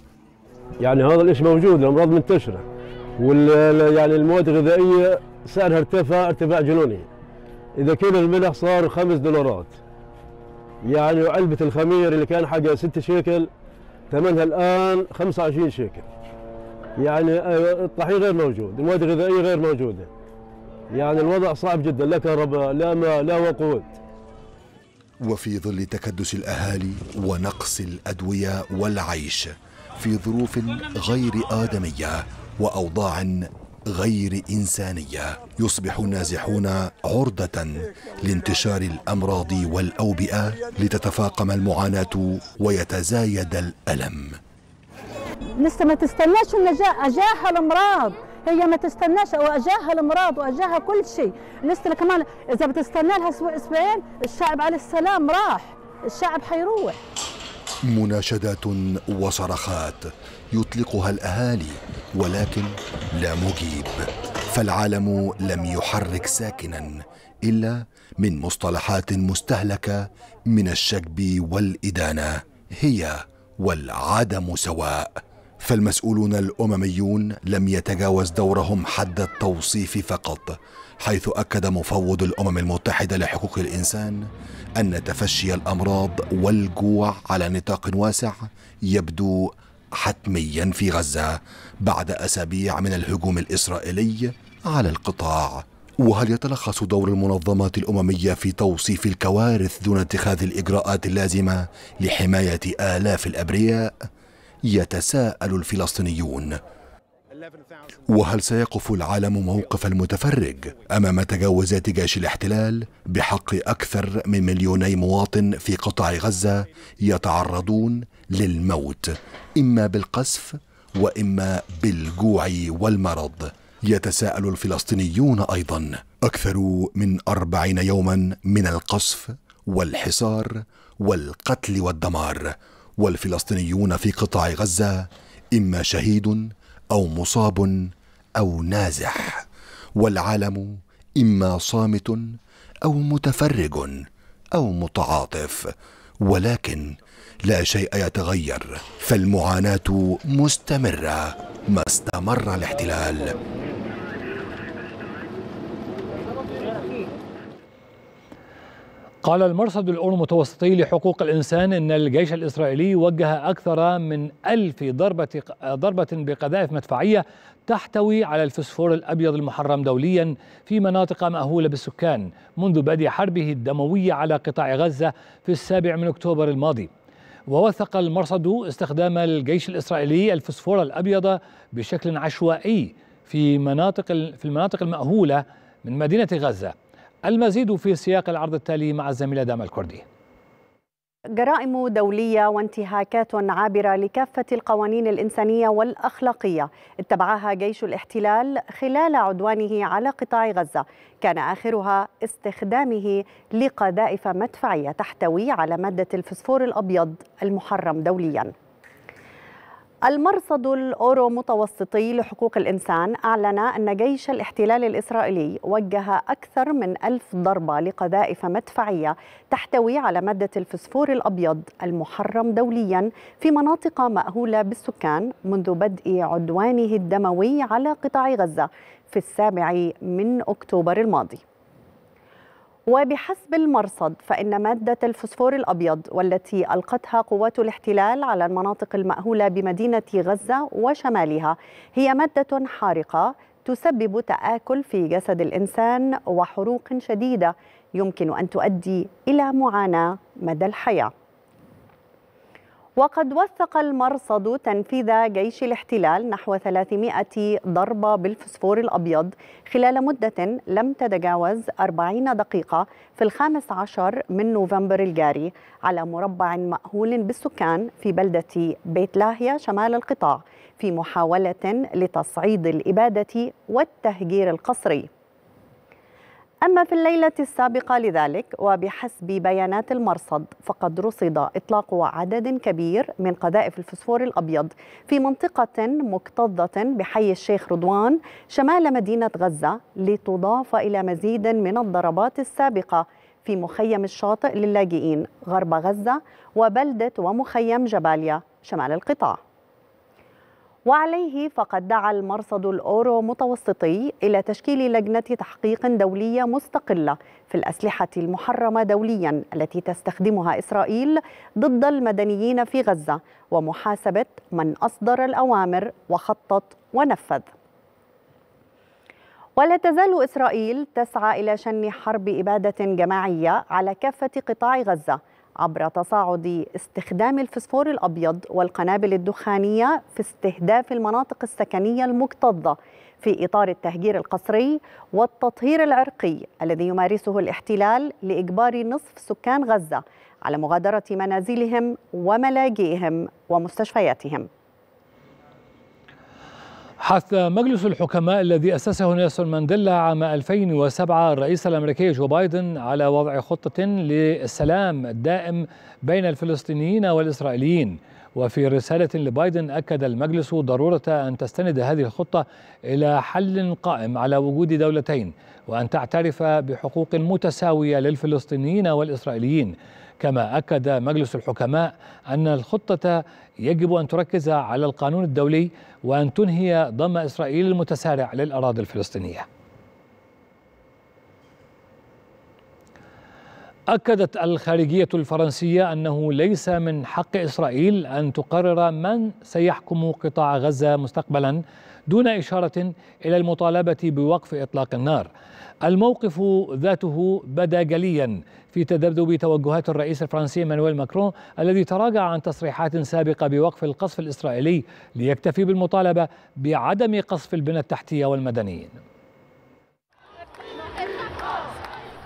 يعني هذا الإشي موجود الأمراض منتشرة وال يعني المواد الغذائية سعرها ارتفع ارتفاع جنوني إذا كيلو الملح صار خمس دولارات يعني علبة الخمير اللي كان حقها ست شيكل ثمنها الآن 25 شيكل يعني آه، الطحين غير موجود المواد الغذائية غير موجودة يعني الوضع صعب جدا لا كهرباء لا ماء لا وقود وفي ظل تكدس الأهالي ونقص الأدوية والعيش في ظروف غير آدمية وأوضاع غير إنسانية يصبح النازحون عرضة لانتشار الأمراض والأوبئة لتتفاقم المعاناة ويتزايد الألم لسه ما تستناش النجاة اجاها الامراض هي ما تستناش او اجاها الامراض واجاها كل شيء لسه كمان اذا بتستنى لها اسبوع اسبوعين الشعب على السلام راح الشعب حيروح مناشدات وصرخات يطلقها الاهالي ولكن لا مجيب فالعالم لم يحرك ساكنا الا من مصطلحات مستهلكه من الشجب والادانه هي والعدم سواء فالمسؤولون الامميون لم يتجاوز دورهم حد التوصيف فقط حيث اكد مفوض الامم المتحده لحقوق الانسان ان تفشي الامراض والجوع على نطاق واسع يبدو حتميا في غزة بعد أسابيع من الهجوم الإسرائيلي على القطاع وهل يتلخص دور المنظمات الأممية في توصيف الكوارث دون اتخاذ الإجراءات اللازمة لحماية آلاف الأبرياء؟ يتساءل الفلسطينيون وهل سيقف العالم موقف المتفرج امام تجاوزات جيش الاحتلال بحق اكثر من مليوني مواطن في قطاع غزه يتعرضون للموت اما بالقصف واما بالجوع والمرض يتساءل الفلسطينيون ايضا اكثر من اربعين يوما من القصف والحصار والقتل والدمار والفلسطينيون في قطاع غزه اما شهيد او مصاب او نازح والعالم اما صامت او متفرج او متعاطف ولكن لا شيء يتغير فالمعاناه مستمره ما استمر الاحتلال قال المرصد الأمم المتوسطي لحقوق الإنسان أن الجيش الإسرائيلي وجه أكثر من ألف ضربة, ضربة بقذائف مدفعية تحتوي على الفسفور الأبيض المحرم دوليا في مناطق مأهولة بالسكان منذ بدء حربه الدموية على قطاع غزة في السابع من أكتوبر الماضي ووثق المرصد استخدام الجيش الإسرائيلي الفسفور الأبيض بشكل عشوائي في مناطق في المناطق المأهولة من مدينة غزة المزيد في سياق العرض التالي مع الزميلة دام الكردي جرائم دولية وانتهاكات عابرة لكافة القوانين الإنسانية والأخلاقية اتبعها جيش الاحتلال خلال عدوانه على قطاع غزة كان آخرها استخدامه لقذائف مدفعية تحتوي على مادة الفسفور الأبيض المحرم دولياً المرصد الأورو متوسطي لحقوق الإنسان أعلن أن جيش الاحتلال الإسرائيلي وجه أكثر من ألف ضربة لقذائف مدفعية تحتوي على مادة الفسفور الأبيض المحرم دوليا في مناطق مأهولة بالسكان منذ بدء عدوانه الدموي على قطاع غزة في السابع من أكتوبر الماضي وبحسب المرصد فإن مادة الفسفور الأبيض والتي ألقتها قوات الاحتلال على المناطق المأهولة بمدينة غزة وشمالها هي مادة حارقة تسبب تآكل في جسد الإنسان وحروق شديدة يمكن أن تؤدي إلى معاناة مدى الحياة وقد وثق المرصد تنفيذ جيش الاحتلال نحو 300 ضربة بالفسفور الأبيض خلال مدة لم تتجاوز 40 دقيقة في الخامس عشر من نوفمبر الجاري على مربع مأهول بالسكان في بلدة بيت لاهيا شمال القطاع في محاولة لتصعيد الإبادة والتهجير القسري أما في الليلة السابقة لذلك وبحسب بيانات المرصد فقد رصد إطلاق عدد كبير من قذائف الفسفور الأبيض في منطقة مكتظة بحي الشيخ رضوان شمال مدينة غزة لتضاف إلى مزيد من الضربات السابقة في مخيم الشاطئ للاجئين غرب غزة وبلدة ومخيم جباليا شمال القطاع وعليه فقد دعا المرصد الأورو متوسطي إلى تشكيل لجنة تحقيق دولية مستقلة في الأسلحة المحرمة دوليا التي تستخدمها إسرائيل ضد المدنيين في غزة ومحاسبة من أصدر الأوامر وخطط ونفذ ولا تزال إسرائيل تسعى إلى شن حرب إبادة جماعية على كافة قطاع غزة عبر تصاعد استخدام الفسفور الأبيض والقنابل الدخانية في استهداف المناطق السكنية المكتظة في إطار التهجير القسري والتطهير العرقي الذي يمارسه الاحتلال لإجبار نصف سكان غزة على مغادرة منازلهم وملاجئهم ومستشفياتهم حث مجلس الحكماء الذي أسسه نيلسون مانديلا عام 2007 الرئيس الأمريكي جو بايدن على وضع خطة للسلام الدائم بين الفلسطينيين والإسرائيليين وفي رسالة لبايدن أكد المجلس ضرورة أن تستند هذه الخطة إلى حل قائم على وجود دولتين وأن تعترف بحقوق متساوية للفلسطينيين والإسرائيليين كما أكد مجلس الحكماء أن الخطة يجب أن تركز على القانون الدولي وأن تنهي ضم إسرائيل المتسارع للأراضي الفلسطينية أكدت الخارجية الفرنسية أنه ليس من حق إسرائيل أن تقرر من سيحكم قطاع غزة مستقبلا دون إشارة إلى المطالبة بوقف إطلاق النار الموقف ذاته بدا جليا في تذبذب توجهات الرئيس الفرنسي مانويل ماكرون الذي تراجع عن تصريحات سابقة بوقف القصف الإسرائيلي ليكتفي بالمطالبة بعدم قصف البنى التحتية والمدنيين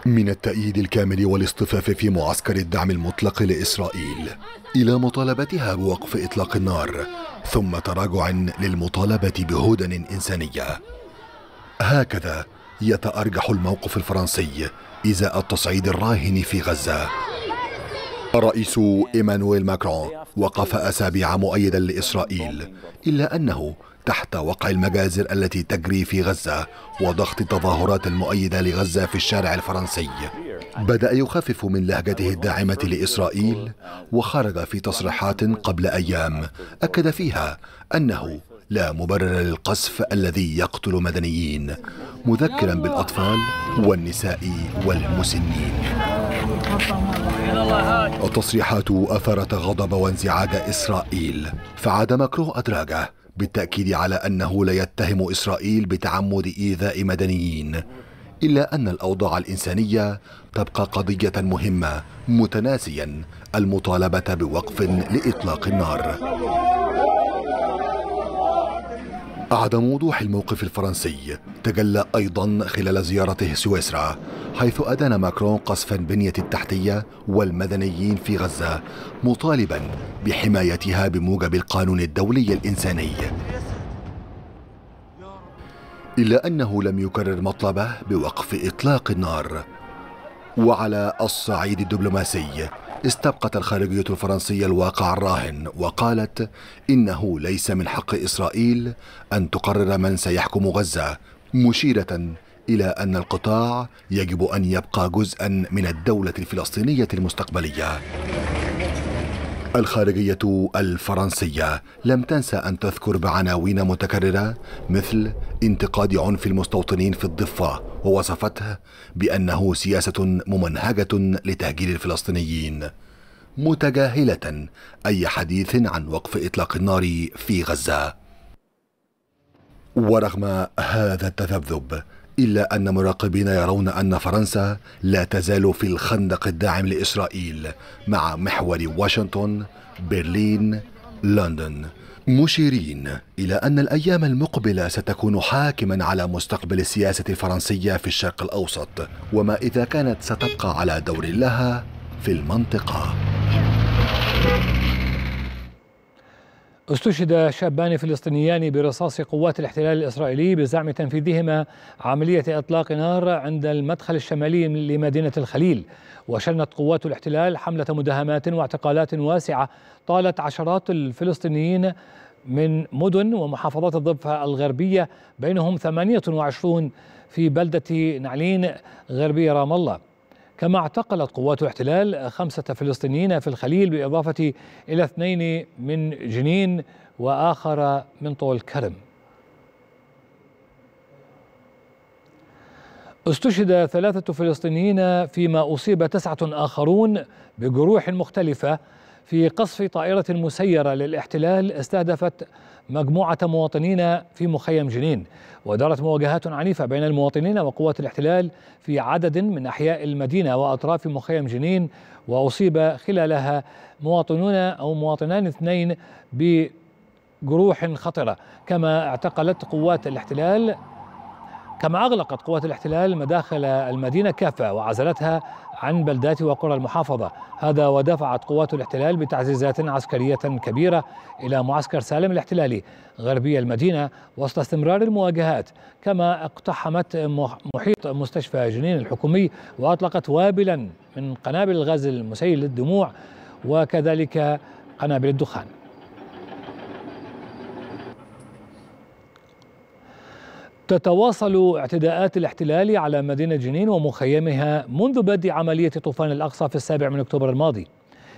من التأييد الكامل والاصطفاف في معسكر الدعم المطلق لإسرائيل إلى مطالبتها بوقف إطلاق النار ثم تراجع للمطالبة بهدن إنسانية هكذا يتأرجح الموقف الفرنسي إزاء التصعيد الراهن في غزة الرئيس إيمانويل ماكرون وقف أسابيع مؤيدا لإسرائيل إلا أنه تحت وقع المجازر التي تجري في غزة وضغط تظاهرات المؤيدة لغزة في الشارع الفرنسي بدأ يخفف من لهجته الداعمة لإسرائيل وخرج في تصريحات قبل أيام أكد فيها أنه لا مبرر للقصف الذي يقتل مدنيين مذكرا بالاطفال والنساء والمسنين التصريحات اثارت غضب وانزعاج اسرائيل فعاد مكروه ادراجه بالتأكيد على أنه لا يتهم إسرائيل بتعمد إيذاء مدنيين إلا أن الأوضاع الإنسانية تبقى قضية مهمة متناسيا المطالبة بوقف لإطلاق النار أعدم وضوح الموقف الفرنسي تجلى أيضا خلال زيارته سويسرا حيث أدان ماكرون قصف البنية التحتية والمدنيين في غزة مطالبا بحمايتها بموجب القانون الدولي الإنساني إلا أنه لم يكرر مطلبه بوقف إطلاق النار وعلى الصعيد الدبلوماسي استبقت الخارجية الفرنسية الواقع الراهن وقالت إنه ليس من حق إسرائيل أن تقرر من سيحكم غزة مشيرة إلى أن القطاع يجب أن يبقى جزءا من الدولة الفلسطينية المستقبلية الخارجية الفرنسية لم تنسى أن تذكر بعناوين متكررة مثل انتقاد عنف المستوطنين في الضفة ووصفته بأنه سياسة ممنهجة لتهجير الفلسطينيين متجاهلة أي حديث عن وقف إطلاق النار في غزة ورغم هذا التذبذب إلا أن مراقبين يرون أن فرنسا لا تزال في الخندق الداعم لإسرائيل مع محور واشنطن، برلين، لندن. مشيرين إلى أن الأيام المقبلة ستكون حاكما على مستقبل السياسة الفرنسية في الشرق الأوسط، وما إذا كانت ستبقى على دور لها في المنطقة. استشهد شابان فلسطينيان برصاص قوات الاحتلال الإسرائيلي بزعم تنفيذهما عملية إطلاق نار عند المدخل الشمالي لمدينة الخليل وشنت قوات الاحتلال حملة مداهمات واعتقالات واسعة طالت عشرات الفلسطينيين من مدن ومحافظات الضفة الغربية بينهم 28 في بلدة نعلين غربي رام الله كما اعتقلت قوات الاحتلال خمسة فلسطينيين في الخليل بالإضافة إلى اثنين من جنين وآخر من طول كرم استشهد ثلاثة فلسطينيين فيما أصيب تسعة آخرون بجروح مختلفة في قصف طائرة مسيرة للاحتلال استهدفت مجموعة مواطنين في مخيم جنين ودارت مواجهات عنيفة بين المواطنين وقوات الاحتلال في عدد من أحياء المدينة وأطراف مخيم جنين وأصيب خلالها مواطنون أو مواطنان اثنين بجروح خطرة كما اعتقلت قوات الاحتلال كما أغلقت قوات الاحتلال مداخل المدينة كافة وعزلتها عن بلدات وقرى المحافظة هذا ودفعت قوات الاحتلال بتعزيزات عسكرية كبيرة إلى معسكر سالم الاحتلالي غربي المدينة وسط استمرار المواجهات كما اقتحمت محيط مستشفى جنين الحكومي وأطلقت وابلا من قنابل الغاز المسيل للدموع وكذلك قنابل الدخان تتواصل اعتداءات الاحتلال على مدينة جنين ومخيمها منذ بدء عملية طوفان الأقصى في السابع من أكتوبر الماضي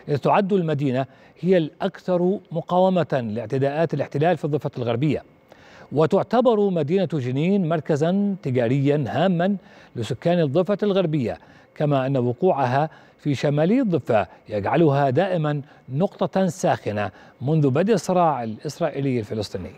إذ تعد المدينة هي الأكثر مقاومة لاعتداءات الاحتلال في الضفة الغربية وتعتبر مدينة جنين مركزا تجاريا هاما لسكان الضفة الغربية كما أن وقوعها في شمال الضفة يجعلها دائما نقطة ساخنة منذ بدء الصراع الإسرائيلي الفلسطيني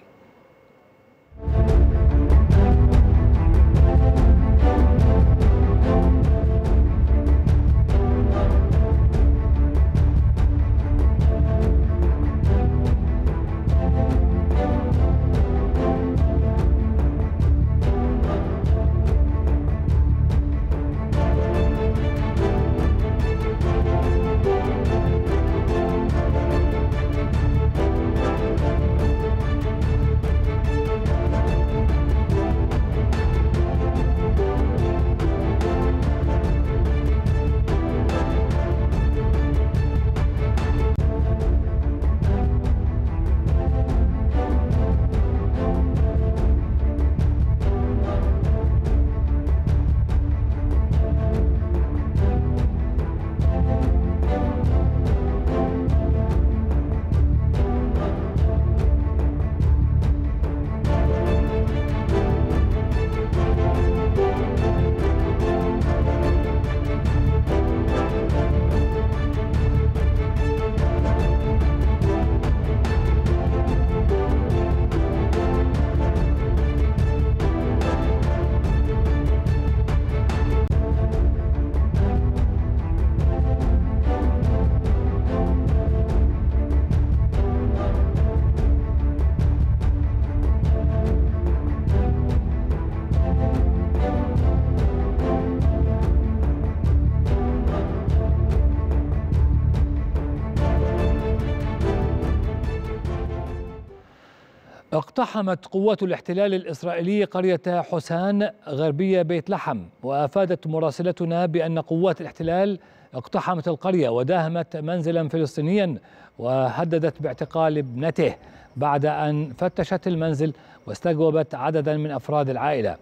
واقتحمت قوات الاحتلال الإسرائيلي قرية حسان غربية بيت لحم وأفادت مراسلتنا بأن قوات الاحتلال اقتحمت القرية وداهمت منزلا فلسطينيا وهددت باعتقال ابنته بعد أن فتشت المنزل واستجوبت عددا من أفراد العائلة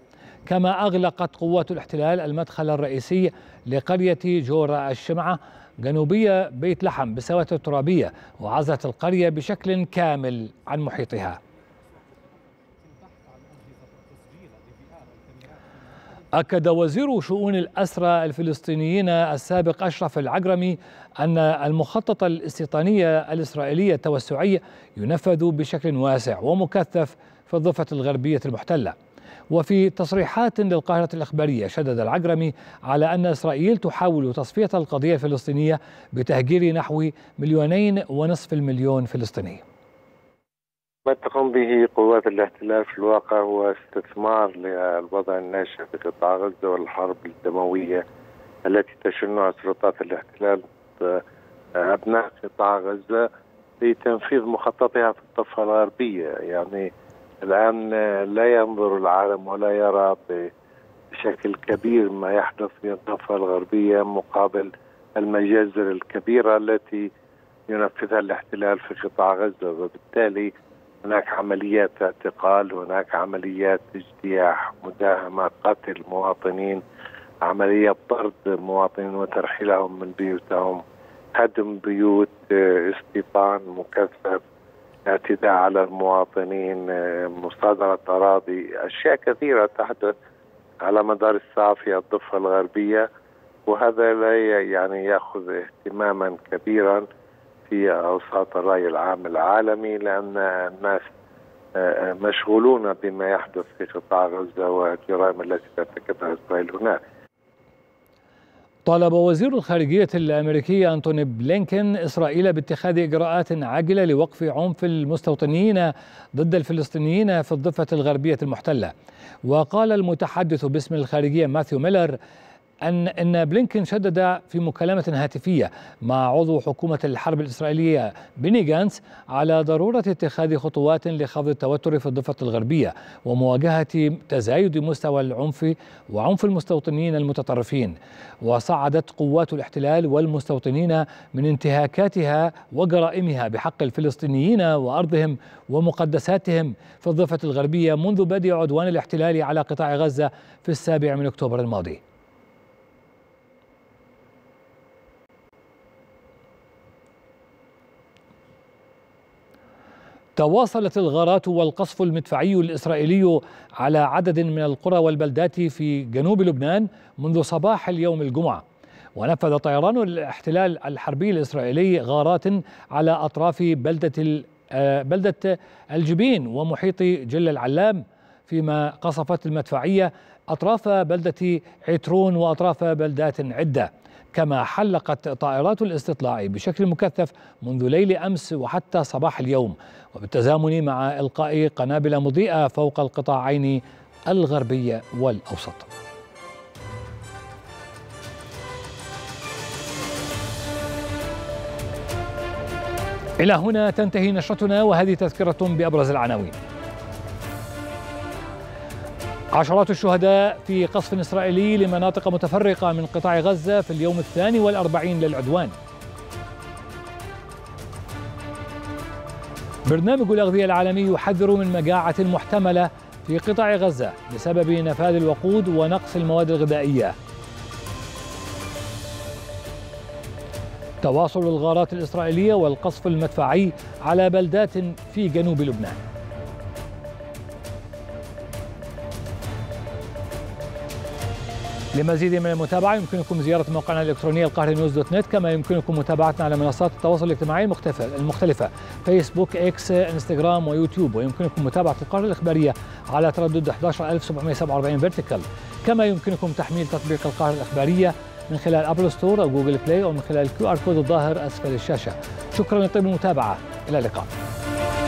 كما أغلقت قوات الاحتلال المدخل الرئيسي لقرية جورا الشمعة جنوبية بيت لحم بسوات ترابية وعزت القرية بشكل كامل عن محيطها أكد وزير شؤون الأسرى الفلسطينيين السابق أشرف العجرمي أن المخطط الاستيطاني الإسرائيلي التوسعي ينفذ بشكل واسع ومكثف في الضفة الغربية المحتلة وفي تصريحات للقاهرة الإخبارية شدد العجرمي على أن إسرائيل تحاول تصفية القضية الفلسطينية بتهجير نحو مليونين ونصف المليون فلسطيني ما تقوم به قوات الاحتلال في الواقع هو استثمار للوضع الناشئ في قطاع غزه والحرب الدمويه التي تشنها سلطات الاحتلال ابناء قطاع غزه لتنفيذ مخططها في الضفه الغربيه يعني الان لا ينظر العالم ولا يرى بشكل كبير ما يحدث في الضفه الغربيه مقابل المجازر الكبيره التي ينفذها الاحتلال في قطاع غزه وبالتالي هناك عمليات اعتقال هناك عمليات اجتياح مداهمة قتل مواطنين عملية طرد مواطنين وترحيلهم من بيوتهم هدم بيوت آه، استيطان مكثف اعتداء على المواطنين آه، مصادرة أراضي أشياء كثيرة تحدث على مدار الساعة في الضفة الغربية وهذا لا يعني يأخذ اهتماما كبيرا في أوساط الرأي العام العالمي لأن الناس آه، آه، مشغولون بما يحدث في قطاع غزة والجرائم التي ترتكبها إسرائيل هناك طالب وزير الخارجية الأمريكي أنتوني بلينكن إسرائيل باتخاذ إجراءات عاجلة لوقف عنف المستوطنين ضد الفلسطينيين في الضفة الغربية المحتلة وقال المتحدث باسم الخارجية ماثيو ميلر أن أن بلينكن شدد في مكالمة هاتفية مع عضو حكومة الحرب الإسرائيلية بيني جانس على ضرورة اتخاذ خطوات لخفض التوتر في الضفة الغربية ومواجهة تزايد مستوى العنف وعنف المستوطنين المتطرفين وصعدت قوات الاحتلال والمستوطنين من انتهاكاتها وجرائمها بحق الفلسطينيين وأرضهم ومقدساتهم في الضفة الغربية منذ بدء عدوان الاحتلال على قطاع غزة في السابع من أكتوبر الماضي تواصلت الغارات والقصف المدفعي الإسرائيلي على عدد من القرى والبلدات في جنوب لبنان منذ صباح اليوم الجمعة ونفذ طيران الاحتلال الحربي الإسرائيلي غارات على أطراف بلدة آه، بلدة الجبين ومحيط جل العلام فيما قصفت المدفعية أطراف بلدة عترون وأطراف بلدات عدة كما حلقت طائرات الاستطلاع بشكل مكثف منذ ليل امس وحتى صباح اليوم وبالتزامن مع القاء قنابل مضيئه فوق القطاعين الغربي والاوسط. الى هنا تنتهي نشرتنا وهذه تذكره بابرز العناوين. عشرات الشهداء في قصف إسرائيلي لمناطق متفرقة من قطاع غزة في اليوم الثاني والأربعين للعدوان برنامج الأغذية العالمي يحذر من مجاعة محتملة في قطاع غزة بسبب نفاذ الوقود ونقص المواد الغذائية تواصل الغارات الإسرائيلية والقصف المدفعي على بلدات في جنوب لبنان لمزيد من المتابعة يمكنكم زيارة موقعنا الإلكتروني القاهرة نيوز دوت نت كما يمكنكم متابعتنا على منصات التواصل الاجتماعي المختلفة فيسبوك إكس إنستغرام ويوتيوب ويمكنكم متابعة القاهرة الإخبارية على تردد 11747 فيرتيكال كما يمكنكم تحميل تطبيق القاهرة الإخبارية من خلال أبل ستور أو جوجل بلاي أو من خلال الكيو آر كود الظاهر أسفل الشاشة شكرا لطيب المتابعة إلى اللقاء